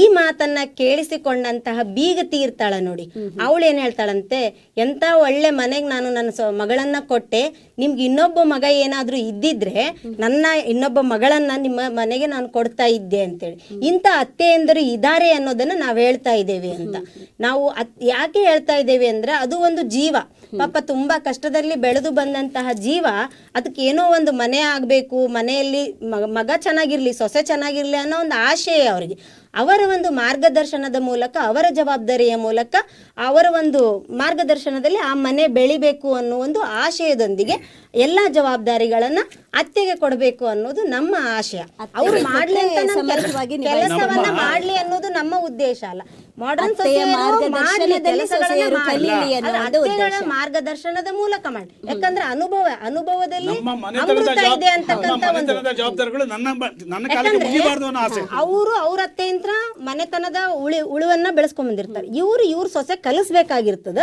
ಈ ಮಾತನ್ನ ಕೇಳಿಸಿಕೊಂಡಂತಹ ಬೀಗ ತೀರ್ತಾಳ ನೋಡಿ ಅವಳು ಏನ್ ಹೇಳ್ತಾಳಂತೆ ಎಂತ ಒಳ್ಳೆ ಮನೆಗೆ ನಾನು ನನ್ನ ಮಗಳನ್ನ ಕೊಟ್ಟೆ ನಿಮ್ಗೆ ಇನ್ನೊಬ್ಬ ಮಗ ಏನಾದರೂ ಇದ್ದಿದ್ರೆ ನನ್ನ ಇನ್ನೊಬ್ಬ ಮಗಳನ್ನ ನಿಮ್ಮ ಮನೆಗೆ ನಾನು ಕೊಡ್ತಾ ಇದ್ದೆ ಅಂತೇಳಿ ಇಂಥ ಎಂದರು ಇದ್ದಾರೆ ಅನ್ನೋದನ್ನ ನಾವು ಹೇಳ್ತಾ ಇದ್ದೇವೆ ಅಂತ ನಾವು ಅತ್ ಯಾಕೆ ಹೇಳ್ತಾ ಇದ್ದೇವೆ ಅಂದ್ರೆ ಅದು ಒಂದು ಜೀವ ಪಾಪ ತುಂಬಾ ಕಷ್ಟದಲ್ಲಿ ಬೆಳೆದು ಬಂದಂತಹ ಜೀವ ಅದಕ್ಕೆ ಏನೋ ಒಂದು ಮನೆ ಆಗಬೇಕು ಮನೆಯಲ್ಲಿ ಮಗ ಚೆನ್ನಾಗಿರ್ಲಿ ಸೊಸೆ ಚೆನ್ನಾಗಿರ್ಲಿ ಅನ್ನೋ ಒಂದು ಆಶಯ ಅವರಿಗೆ ಅವರ ಒಂದು ಮಾರ್ಗದರ್ಶನದ ಮೂಲಕ ಅವರ ಜವಾಬ್ದಾರಿಯ ಮೂಲಕ ಅವರ ಒಂದು ಮಾರ್ಗದರ್ಶನದಲ್ಲಿ ಆ ಮನೆ ಬೆಳಿಬೇಕು ಅನ್ನೋ ಒಂದು ಆಶಯದೊಂದಿಗೆ ಎಲ್ಲಾ ಜವಾಬ್ದಾರಿಗಳನ್ನ ಅತ್ತೆಗೆ ಕೊಡಬೇಕು ಅನ್ನೋದು ನಮ್ಮ ಆಶಯ ಅವರು ಮಾಡ್ಲಿ ಅಂತ ಕೆಲಸವನ್ನ ಮಾಡ್ಲಿ ಅನ್ನೋದು ನಮ್ಮ ಉದ್ದೇಶ ಅಲ್ಲ ಮಾಡರ್ನ್ ಮಾರ್ಗದರ್ಶನದ ಮೂಲಕ ಮಾಡಿ ಯಾಕಂದ್ರೆ ಅನುಭವ ಅನುಭವದಲ್ಲಿ ಅವರು ಅವ್ರ ಅತ್ತೆಯಿಂದ ಮನೆತನದ ಉಳಿ ಉಳುವನ್ನ ಬೆಳೆಸ್ಕೊಂಡ್ ಬಂದಿರ್ತಾರೆ ಇವ್ರು ಇವ್ರ ಸೊಸೆ ಕಲಿಸ್ಬೇಕಾಗಿರ್ತದ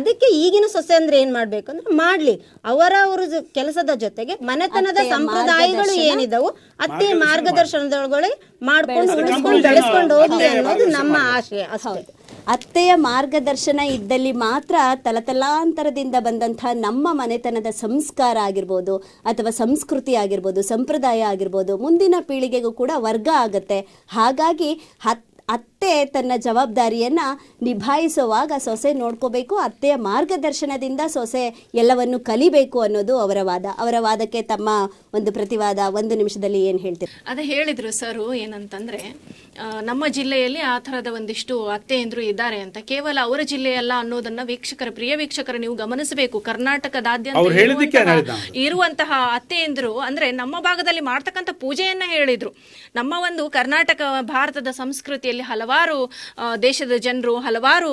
ಅದಕ್ಕೆ ಈಗಿನ ಸೊಸೆ ಅಂದ್ರೆ ಏನ್ ಮಾಡ್ಬೇಕಂದ್ರೆ ಮಾಡ್ಲಿ ಅವರ ಅವ್ರ ಕೆಲಸದ ಜೊತೆಗೆ ಮನೆತನದ ಸಂಪ್ರದಾಯಗಳು ಏನಿದವು ಅತ್ತೆ ಮಾರ್ಗದರ್ಶನದೊಳಗೊಳಗೆ ಮಾಡ್ಕೊಂಡು ಹೋಗ್ಲಿ ಅನ್ನೋದು ನಮ್ಮ ಆಶಯ ಅಷ್ಟೇ ಅತ್ತೆಯ ಮಾರ್ಗದರ್ಶನ ಇದ್ದಲ್ಲಿ ಮಾತ್ರ ತಲತಲಾಂತರದಿಂದ ಬಂದಂತಹ ನಮ್ಮ ಮನೆತನದ ಸಂಸ್ಕಾರ ಆಗಿರ್ಬೋದು ಅಥವಾ ಸಂಸ್ಕೃತಿ ಆಗಿರ್ಬೋದು ಸಂಪ್ರದಾಯ ಆಗಿರ್ಬೋದು ಮುಂದಿನ ಪೀಳಿಗೆಗೂ ಕೂಡ ವರ್ಗ ಆಗುತ್ತೆ ಹಾಗಾಗಿ ಅತ್ತೆ ತನ್ನ ಜವಾಬ್ದಾರಿಯನ್ನು ನಿಭಾಯಿಸುವಾಗ ಸೊಸೆ ನೋಡ್ಕೋಬೇಕು ಅತ್ತೆಯ ಮಾರ್ಗದರ್ಶನದಿಂದ ಸೊಸೆ ಎಲ್ಲವನ್ನು ಕಲಿಬೇಕು ಅನ್ನೋದು ಅವರ ವಾದ ಅವರ ವಾದಕ್ಕೆ ತಮ್ಮ ಒಂದು ಪ್ರತಿವಾದ ಒಂದು ನಿಮಿಷದಲ್ಲಿ ಏನು ಹೇಳ್ತೀರಿ ಅದೇ ಹೇಳಿದರು ಸರ್ ಏನಂತಂದರೆ ನಮ್ಮ ಜಿಲ್ಲೆಯಲ್ಲಿ ಆ ಥರದ ಒಂದಿಷ್ಟು ಅತ್ತೆಯಂದರು ಇದ್ದಾರೆ ಅಂತ ಕೇವಲ ಅವರ ಜಿಲ್ಲೆಯಲ್ಲ ಅನ್ನೋದನ್ನ ವೀಕ್ಷಕರ ಪ್ರಿಯ ವೀಕ್ಷಕರ ನೀವು ಗಮನಿಸಬೇಕು ಕರ್ನಾಟಕದಾದ್ಯಂತ ಇರುವಂತಹ ಅತ್ತೆಯಂದರು ಅಂದ್ರೆ ನಮ್ಮ ಭಾಗದಲ್ಲಿ ಮಾಡ್ತಕ್ಕಂಥ ಪೂಜೆಯನ್ನ ಹೇಳಿದ್ರು ನಮ್ಮ ಒಂದು ಕರ್ನಾಟಕ ಭಾರತದ ಸಂಸ್ಕೃತಿಯಲ್ಲಿ ಇಲ್ಲಿ ಹಲವಾರು ದೇಶದ ಜನರು ಹಲವಾರು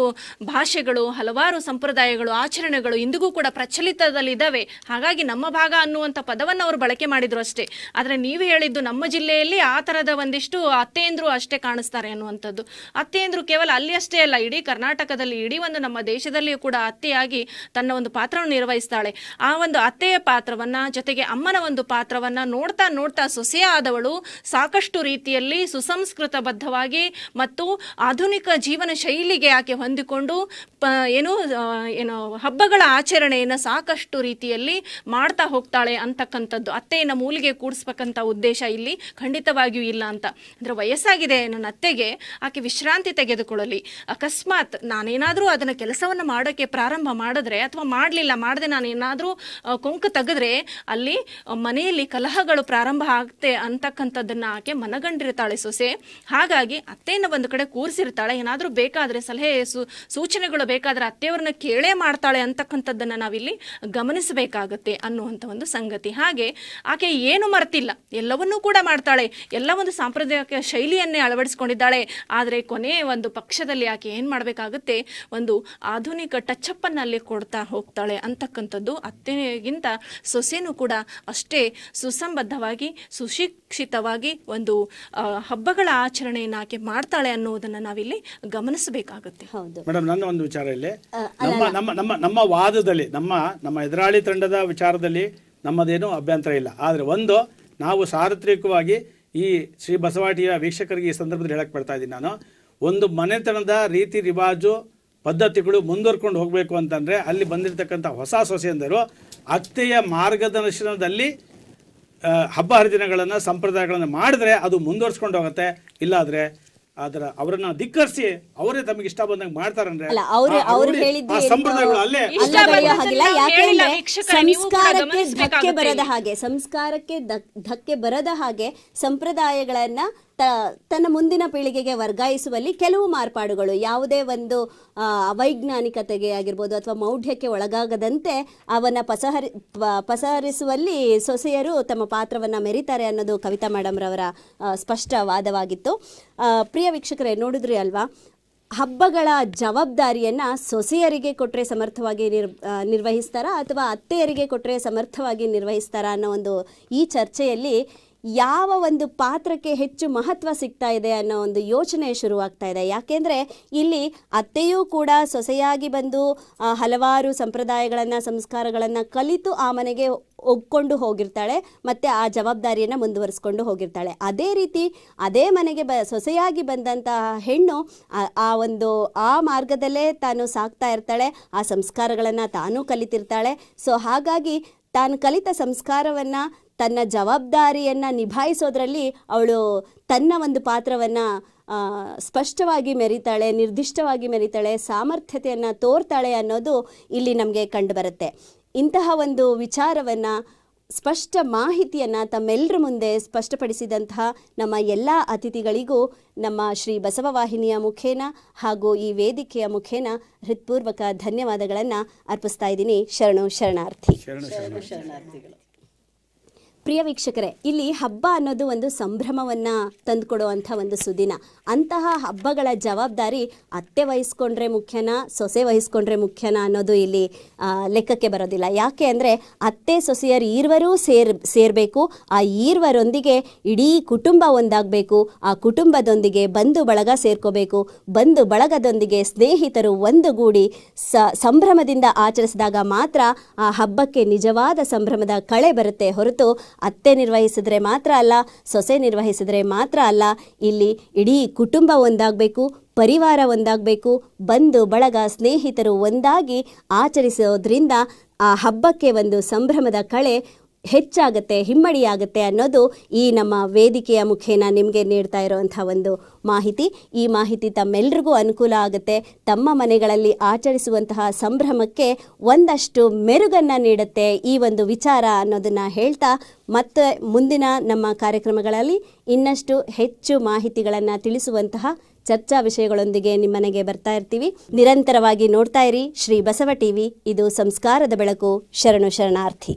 ಭಾಷೆಗಳು ಹಲವಾರು ಸಂಪ್ರದಾಯಗಳು ಆಚರಣೆಗಳು ಇಂದಿಗೂ ಕೂಡ ಪ್ರಚಲಿತದಲ್ಲಿದ್ದಾವೆ ಹಾಗಾಗಿ ನಮ್ಮ ಭಾಗ ಅನ್ನುವಂಥ ಪದವನ್ನು ಅವರು ಬಳಕೆ ಮಾಡಿದ್ರು ಅಷ್ಟೇ ಆದರೆ ನೀವು ಹೇಳಿದ್ದು ನಮ್ಮ ಜಿಲ್ಲೆಯಲ್ಲಿ ಆ ಥರದ ಒಂದಿಷ್ಟು ಅತ್ತೆಯಂದ್ರು ಅಷ್ಟೇ ಕಾಣಿಸ್ತಾರೆ ಅನ್ನುವಂಥದ್ದು ಅತ್ತೆಯಂದ್ರು ಕೇವಲ ಅಲ್ಲಿ ಅಷ್ಟೇ ಅಲ್ಲ ಇಡೀ ಕರ್ನಾಟಕದಲ್ಲಿ ಇಡೀ ಒಂದು ನಮ್ಮ ದೇಶದಲ್ಲಿಯೂ ಕೂಡ ಅತ್ತೆಯಾಗಿ ತನ್ನ ಒಂದು ಪಾತ್ರವನ್ನು ನಿರ್ವಹಿಸ್ತಾಳೆ ಆ ಒಂದು ಅತ್ತೆಯ ಪಾತ್ರವನ್ನು ಜೊತೆಗೆ ಅಮ್ಮನ ಒಂದು ಪಾತ್ರವನ್ನು ನೋಡ್ತಾ ನೋಡ್ತಾ ಸೊಸೆಯಾದವಳು ಸಾಕಷ್ಟು ರೀತಿಯಲ್ಲಿ ಬದ್ಧವಾಗಿ ಮತ್ತು ಆಧುನಿಕ ಜೀವನ ಶೈಲಿಗೆ ಆಕೆ ಹೊಂದಿಕೊಂಡು ಪ ಏನು ಏನು ಹಬ್ಬಗಳ ಆಚರಣೆಯನ್ನು ಸಾಕಷ್ಟು ರೀತಿಯಲ್ಲಿ ಮಾಡ್ತಾ ಹೋಗ್ತಾಳೆ ಅಂತಕ್ಕಂಥದ್ದು ಅತ್ತೆಯನ್ನು ಮೂಲಿಗೆ ಕೂಡಿಸ್ಬೇಕಂತ ಉದ್ದೇಶ ಇಲ್ಲಿ ಖಂಡಿತವಾಗಿಯೂ ಇಲ್ಲ ಅಂತ ಅಂದರೆ ವಯಸ್ಸಾಗಿದೆ ನನ್ನ ಅತ್ತೆಗೆ ಆಕೆ ವಿಶ್ರಾಂತಿ ತೆಗೆದುಕೊಳ್ಳಲಿ ಅಕಸ್ಮಾತ್ ನಾನೇನಾದರೂ ಅದನ್ನು ಕೆಲಸವನ್ನು ಮಾಡೋಕ್ಕೆ ಪ್ರಾರಂಭ ಮಾಡಿದ್ರೆ ಅಥವಾ ಮಾಡಲಿಲ್ಲ ಮಾಡದೆ ನಾನೇನಾದರೂ ಕೊಂಕು ತೆಗೆದ್ರೆ ಅಲ್ಲಿ ಮನೆಯಲ್ಲಿ ಕಲಹಗಳು ಪ್ರಾರಂಭ ಆಗುತ್ತೆ ಅಂತಕ್ಕಂಥದ್ದನ್ನು ಆಕೆ ಮನಗಂಡಿರ್ತಾಳೆ ಸೊಸೆ ಹಾಗಾಗಿ ಅತ್ತೆನ ಒಂದು ಕಡೆ ಕೂರಿಸಿರ್ತಾಳೆ ಏನಾದರೂ ಬೇಕಾದರೆ ಸಲಹೆ ಸೂಚನೆಗಳು ಬೇಕಾದರೆ ಅತ್ತೆಯವರನ್ನ ಕೇಳೇ ಮಾಡ್ತಾಳೆ ಅಂತಕ್ಕಂಥದ್ದನ್ನು ನಾವಿಲ್ಲಿ ಗಮನಿಸಬೇಕಾಗತ್ತೆ ಅನ್ನುವಂಥ ಒಂದು ಸಂಗತಿ ಹಾಗೆ ಆಕೆ ಏನು ಮರೆತಿಲ್ಲ ಎಲ್ಲವನ್ನೂ ಕೂಡ ಮಾಡ್ತಾಳೆ ಎಲ್ಲ ಒಂದು ಸಾಂಪ್ರದಾಯಿಕ ಶೈಲಿಯನ್ನೇ ಅಳವಡಿಸಿಕೊಂಡಿದ್ದಾಳೆ ಆದರೆ ಕೊನೆಯ ಒಂದು ಪಕ್ಷದಲ್ಲಿ ಆಕೆ ಏನು ಮಾಡಬೇಕಾಗುತ್ತೆ ಒಂದು ಆಧುನಿಕ ಟಚ್ಅಪ್ಪನ್ನು ಅಲ್ಲಿ ಕೊಡ್ತಾ ಹೋಗ್ತಾಳೆ ಅಂತಕ್ಕಂಥದ್ದು ಅತ್ತೆಗಿಂತ ಸೊಸೆನೂ ಕೂಡ ಅಷ್ಟೇ ಸುಸಂಬದ್ಧವಾಗಿ ಸುಶಿ ಸುರಕ್ಷಿತವಾಗಿ ಒಂದು ಹಬ್ಬಗಳ ಆಚರಣೆಯನ್ನು ಆಕೆ ಮಾಡ್ತಾಳೆ ಅನ್ನೋದನ್ನ ನಾವಿಲ್ಲಿ ಗಮನಿಸಬೇಕಾಗುತ್ತೆ ಮೇಡಮ್ ನನ್ನ ಒಂದು ವಿಚಾರ ಇಲ್ಲಿ ನಮ್ಮ ನಮ್ಮ ನಮ್ಮ ನಮ್ಮ ವಾದದಲ್ಲಿ ನಮ್ಮ ನಮ್ಮ ಎದುರಾಳಿ ತಂಡದ ವಿಚಾರದಲ್ಲಿ ನಮ್ಮದೇನು ಅಭ್ಯಂತರ ಇಲ್ಲ ಆದರೆ ಒಂದು ನಾವು ಸಾರ್ವತ್ರಿಕವಾಗಿ ಈ ಶ್ರೀ ಬಸವಾಟಿಯ ವೀಕ್ಷಕರಿಗೆ ಈ ಸಂದರ್ಭದಲ್ಲಿ ಹೇಳಕ್ ಬರ್ತಾ ಇದ್ದೀನಿ ನಾನು ಒಂದು ಮನೆತನದ ರೀತಿ ರಿವಾಜು ಪದ್ಧತಿಗಳು ಮುಂದುವರ್ಕೊಂಡು ಹೋಗಬೇಕು ಅಂತಂದರೆ ಅಲ್ಲಿ ಬಂದಿರತಕ್ಕಂಥ ಹೊಸ ಸೊಸೆಯಂದರು ಅತ್ತೆಯ ಮಾರ್ಗದರ್ಶನದಲ್ಲಿ ಹಬ್ಬ ಹರಿದಿನಗಳನ್ನು ಸಂಪ್ರದಾಯಗಳನ್ನು ಮಾಡಿದ್ರೆ ಅದು ಮುಂದುವರ್ಸ್ಕೊಂಡು ಹೋಗುತ್ತೆ ಇಲ್ಲಾದರೆ ಆದ್ರೆ ಅವರನ್ನ ಧಿಕ್ಕರಿಸಿ ಅವರೇ ತಮಗೆ ಇಷ್ಟ ಬಂದಂಗ ಮಾಡ್ತಾರಂದ್ರೆ ಅಲ್ಲ ಅವ್ರು ಹೇಳಿದ್ದು ಸಂಪ್ರದಾಯಗಳು ಅಲ್ಲೇ ಅಲ್ಲ ಯಾಕೆಂದ್ರೆ ಸಂಸ್ಕಾರಕ್ಕೆ ಧಕ್ಕೆ ಬರದ ಹಾಗೆ ಸಂಸ್ಕಾರಕ್ಕೆ ಧಕ್ಕೆ ಬರದ ಹಾಗೆ ಸಂಪ್ರದಾಯಗಳನ್ನ ತನ್ನ ಮುಂದಿನ ಪೀಳಿಗೆಗೆ ವರ್ಗಾಯಿಸುವಲ್ಲಿ ಕೆಲವು ಮಾರ್ಪಾಡುಗಳು ಯಾವುದೇ ಒಂದು ಅವೈಜ್ಞಾನಿಕತೆಗೆ ಆಗಿರ್ಬೋದು ಅಥವಾ ಮೌಢ್ಯಕ್ಕೆ ಒಳಗಾಗದಂತೆ ಅವನ ಪಸಹರಿ ಪಸಹರಿಸುವಲ್ಲಿ ಸೊಸೆಯರು ತಮ್ಮ ಪಾತ್ರವನ್ನು ಮೆರಿತಾರೆ ಅನ್ನೋದು ಕವಿತಾ ಮೇಡಮ್ರವರ ರವರ ಸ್ಪಷ್ಟ ವಾದವಾಗಿತ್ತು ಪ್ರಿಯ ಪ್ರಿಯ ವೀಕ್ಷಕರೇ ನೋಡಿದ್ರಿ ಅಲ್ವಾ ಹಬ್ಬಗಳ ಜವಾಬ್ದಾರಿಯನ್ನ ಸೊಸೆಯರಿಗೆ ಕೊಟ್ಟರೆ ಸಮರ್ಥವಾಗಿ ನಿರ್ ನಿರ್ವಹಿಸ್ತಾರಾ ಅಥವಾ ಅತ್ತೆಯರಿಗೆ ಕೊಟ್ಟರೆ ಸಮರ್ಥವಾಗಿ ನಿರ್ವಹಿಸ್ತಾರಾ ಅನ್ನೋ ಒಂದು ಈ ಚರ್ಚೆಯಲ್ಲಿ ಯಾವ ಒಂದು ಪಾತ್ರಕ್ಕೆ ಹೆಚ್ಚು ಮಹತ್ವ ಸಿಗ್ತಾ ಇದೆ ಅನ್ನೋ ಒಂದು ಯೋಚನೆ ಶುರುವಾಗ್ತಾ ಇದೆ ಯಾಕೆಂದರೆ ಇಲ್ಲಿ ಅತ್ತೆಯೂ ಕೂಡ ಸೊಸೆಯಾಗಿ ಬಂದು ಹಲವಾರು ಸಂಪ್ರದಾಯಗಳನ್ನು ಸಂಸ್ಕಾರಗಳನ್ನು ಕಲಿತು ಆ ಮನೆಗೆ ಒಗ್ಕೊಂಡು ಹೋಗಿರ್ತಾಳೆ ಮತ್ತು ಆ ಜವಾಬ್ದಾರಿಯನ್ನು ಮುಂದುವರಿಸ್ಕೊಂಡು ಹೋಗಿರ್ತಾಳೆ ಅದೇ ರೀತಿ ಅದೇ ಮನೆಗೆ ಬ ಸೊಸೆಯಾಗಿ ಬಂದಂತಹ ಹೆಣ್ಣು ಆ ಒಂದು ಆ ಮಾರ್ಗದಲ್ಲೇ ತಾನು ಸಾಕ್ತಾ ಇರ್ತಾಳೆ ಆ ಸಂಸ್ಕಾರಗಳನ್ನು ತಾನೂ ಕಲಿತಿರ್ತಾಳೆ ಸೊ ಹಾಗಾಗಿ ತಾನು ಕಲಿತ ಸಂಸ್ಕಾರವನ್ನು ತನ್ನ ಜವಾಬ್ದಾರಿಯನ್ನು ನಿಭಾಯಿಸೋದ್ರಲ್ಲಿ ಅವಳು ತನ್ನ ಒಂದು ಪಾತ್ರವನ್ನು ಸ್ಪಷ್ಟವಾಗಿ ಮೆರಿತಾಳೆ ನಿರ್ದಿಷ್ಟವಾಗಿ ಮೆರಿತಾಳೆ ಸಾಮರ್ಥ್ಯತೆಯನ್ನು ತೋರ್ತಾಳೆ ಅನ್ನೋದು ಇಲ್ಲಿ ನಮಗೆ ಕಂಡುಬರುತ್ತೆ ಇಂತಹ ಒಂದು ವಿಚಾರವನ್ನು ಸ್ಪಷ್ಟ ಮಾಹಿತಿಯನ್ನು ತಮ್ಮೆಲ್ಲರ ಮುಂದೆ ಸ್ಪಷ್ಟಪಡಿಸಿದಂತಹ ನಮ್ಮ ಎಲ್ಲ ಅತಿಥಿಗಳಿಗೂ ನಮ್ಮ ಶ್ರೀ ಬಸವವಾಹಿನಿಯ ಮುಖೇನ ಹಾಗೂ ಈ ವೇದಿಕೆಯ ಮುಖೇನ ಹೃತ್ಪೂರ್ವಕ ಧನ್ಯವಾದಗಳನ್ನು ಅರ್ಪಿಸ್ತಾ ಇದ್ದೀನಿ ಶರಣು ಶರಣಾರ್ಥಿ ಶರಣಾರ್ಥಿಗಳು ಪ್ರಿಯ ವೀಕ್ಷಕರೇ ಇಲ್ಲಿ ಹಬ್ಬ ಅನ್ನೋದು ಒಂದು ಸಂಭ್ರಮವನ್ನು ತಂದುಕೊಡುವಂಥ ಒಂದು ಸುದಿನ ಅಂತಹ ಹಬ್ಬಗಳ ಜವಾಬ್ದಾರಿ ಅತ್ತೆ ವಹಿಸ್ಕೊಂಡ್ರೆ ಮುಖ್ಯನಾ ಸೊಸೆ ವಹಿಸ್ಕೊಂಡ್ರೆ ಮುಖ್ಯನಾ ಅನ್ನೋದು ಇಲ್ಲಿ ಲೆಕ್ಕಕ್ಕೆ ಬರೋದಿಲ್ಲ ಯಾಕೆ ಅಂದರೆ ಅತ್ತೆ ಸೊಸೆಯರು ಈರ್ವರೂ ಸೇರ್ ಸೇರಬೇಕು ಆ ಈರ್ವರೊಂದಿಗೆ ಇಡೀ ಕುಟುಂಬ ಒಂದಾಗಬೇಕು ಆ ಕುಟುಂಬದೊಂದಿಗೆ ಬಂಧು ಬಳಗ ಸೇರ್ಕೋಬೇಕು ಬಂಧು ಬಳಗದೊಂದಿಗೆ ಸ್ನೇಹಿತರು ಒಂದುಗೂಡಿ ಸ ಸಂಭ್ರಮದಿಂದ ಆಚರಿಸಿದಾಗ ಮಾತ್ರ ಆ ಹಬ್ಬಕ್ಕೆ ನಿಜವಾದ ಸಂಭ್ರಮದ ಕಳೆ ಬರುತ್ತೆ ಹೊರತು ಅತ್ತೆ ನಿರ್ವಹಿಸಿದ್ರೆ ಮಾತ್ರ ಅಲ್ಲ ಸೊಸೆ ನಿರ್ವಹಿಸಿದ್ರೆ ಮಾತ್ರ ಅಲ್ಲ ಇಲ್ಲಿ ಇಡೀ ಕುಟುಂಬ ಒಂದಾಗಬೇಕು ಪರಿವಾರ ಒಂದಾಗಬೇಕು ಬಂಧು ಬಳಗ ಸ್ನೇಹಿತರು ಒಂದಾಗಿ ಆಚರಿಸೋದ್ರಿಂದ ಆ ಹಬ್ಬಕ್ಕೆ ಒಂದು ಸಂಭ್ರಮದ ಕಳೆ ಹೆಚ್ಚಾಗುತ್ತೆ ಹಿಮ್ಮಡಿಯಾಗುತ್ತೆ ಅನ್ನೋದು ಈ ನಮ್ಮ ವೇದಿಕೆಯ ಮುಖೇನ ನಿಮಗೆ ನೀಡ್ತಾ ಇರೋವಂಥ ಒಂದು ಮಾಹಿತಿ ಈ ಮಾಹಿತಿ ತಮ್ಮೆಲ್ಲರಿಗೂ ಅನುಕೂಲ ಆಗುತ್ತೆ ತಮ್ಮ ಮನೆಗಳಲ್ಲಿ ಆಚರಿಸುವಂತಹ ಸಂಭ್ರಮಕ್ಕೆ ಒಂದಷ್ಟು ಮೆರುಗನ್ನು ನೀಡುತ್ತೆ ಈ ಒಂದು ವಿಚಾರ ಅನ್ನೋದನ್ನು ಹೇಳ್ತಾ ಮತ್ತೆ ಮುಂದಿನ ನಮ್ಮ ಕಾರ್ಯಕ್ರಮಗಳಲ್ಲಿ ಇನ್ನಷ್ಟು ಹೆಚ್ಚು ಮಾಹಿತಿಗಳನ್ನು ತಿಳಿಸುವಂತಹ ಚರ್ಚಾ ವಿಷಯಗಳೊಂದಿಗೆ ನಿಮ್ಮನೆಗೆ ಬರ್ತಾ ಇರ್ತೀವಿ ನಿರಂತರವಾಗಿ ನೋಡ್ತಾ ಇರಿ ಶ್ರೀ ಬಸವ ಟಿವಿ ಇದು ಸಂಸ್ಕಾರದ ಬೆಳಕು ಶರಣು ಶರಣಾರ್ಥಿ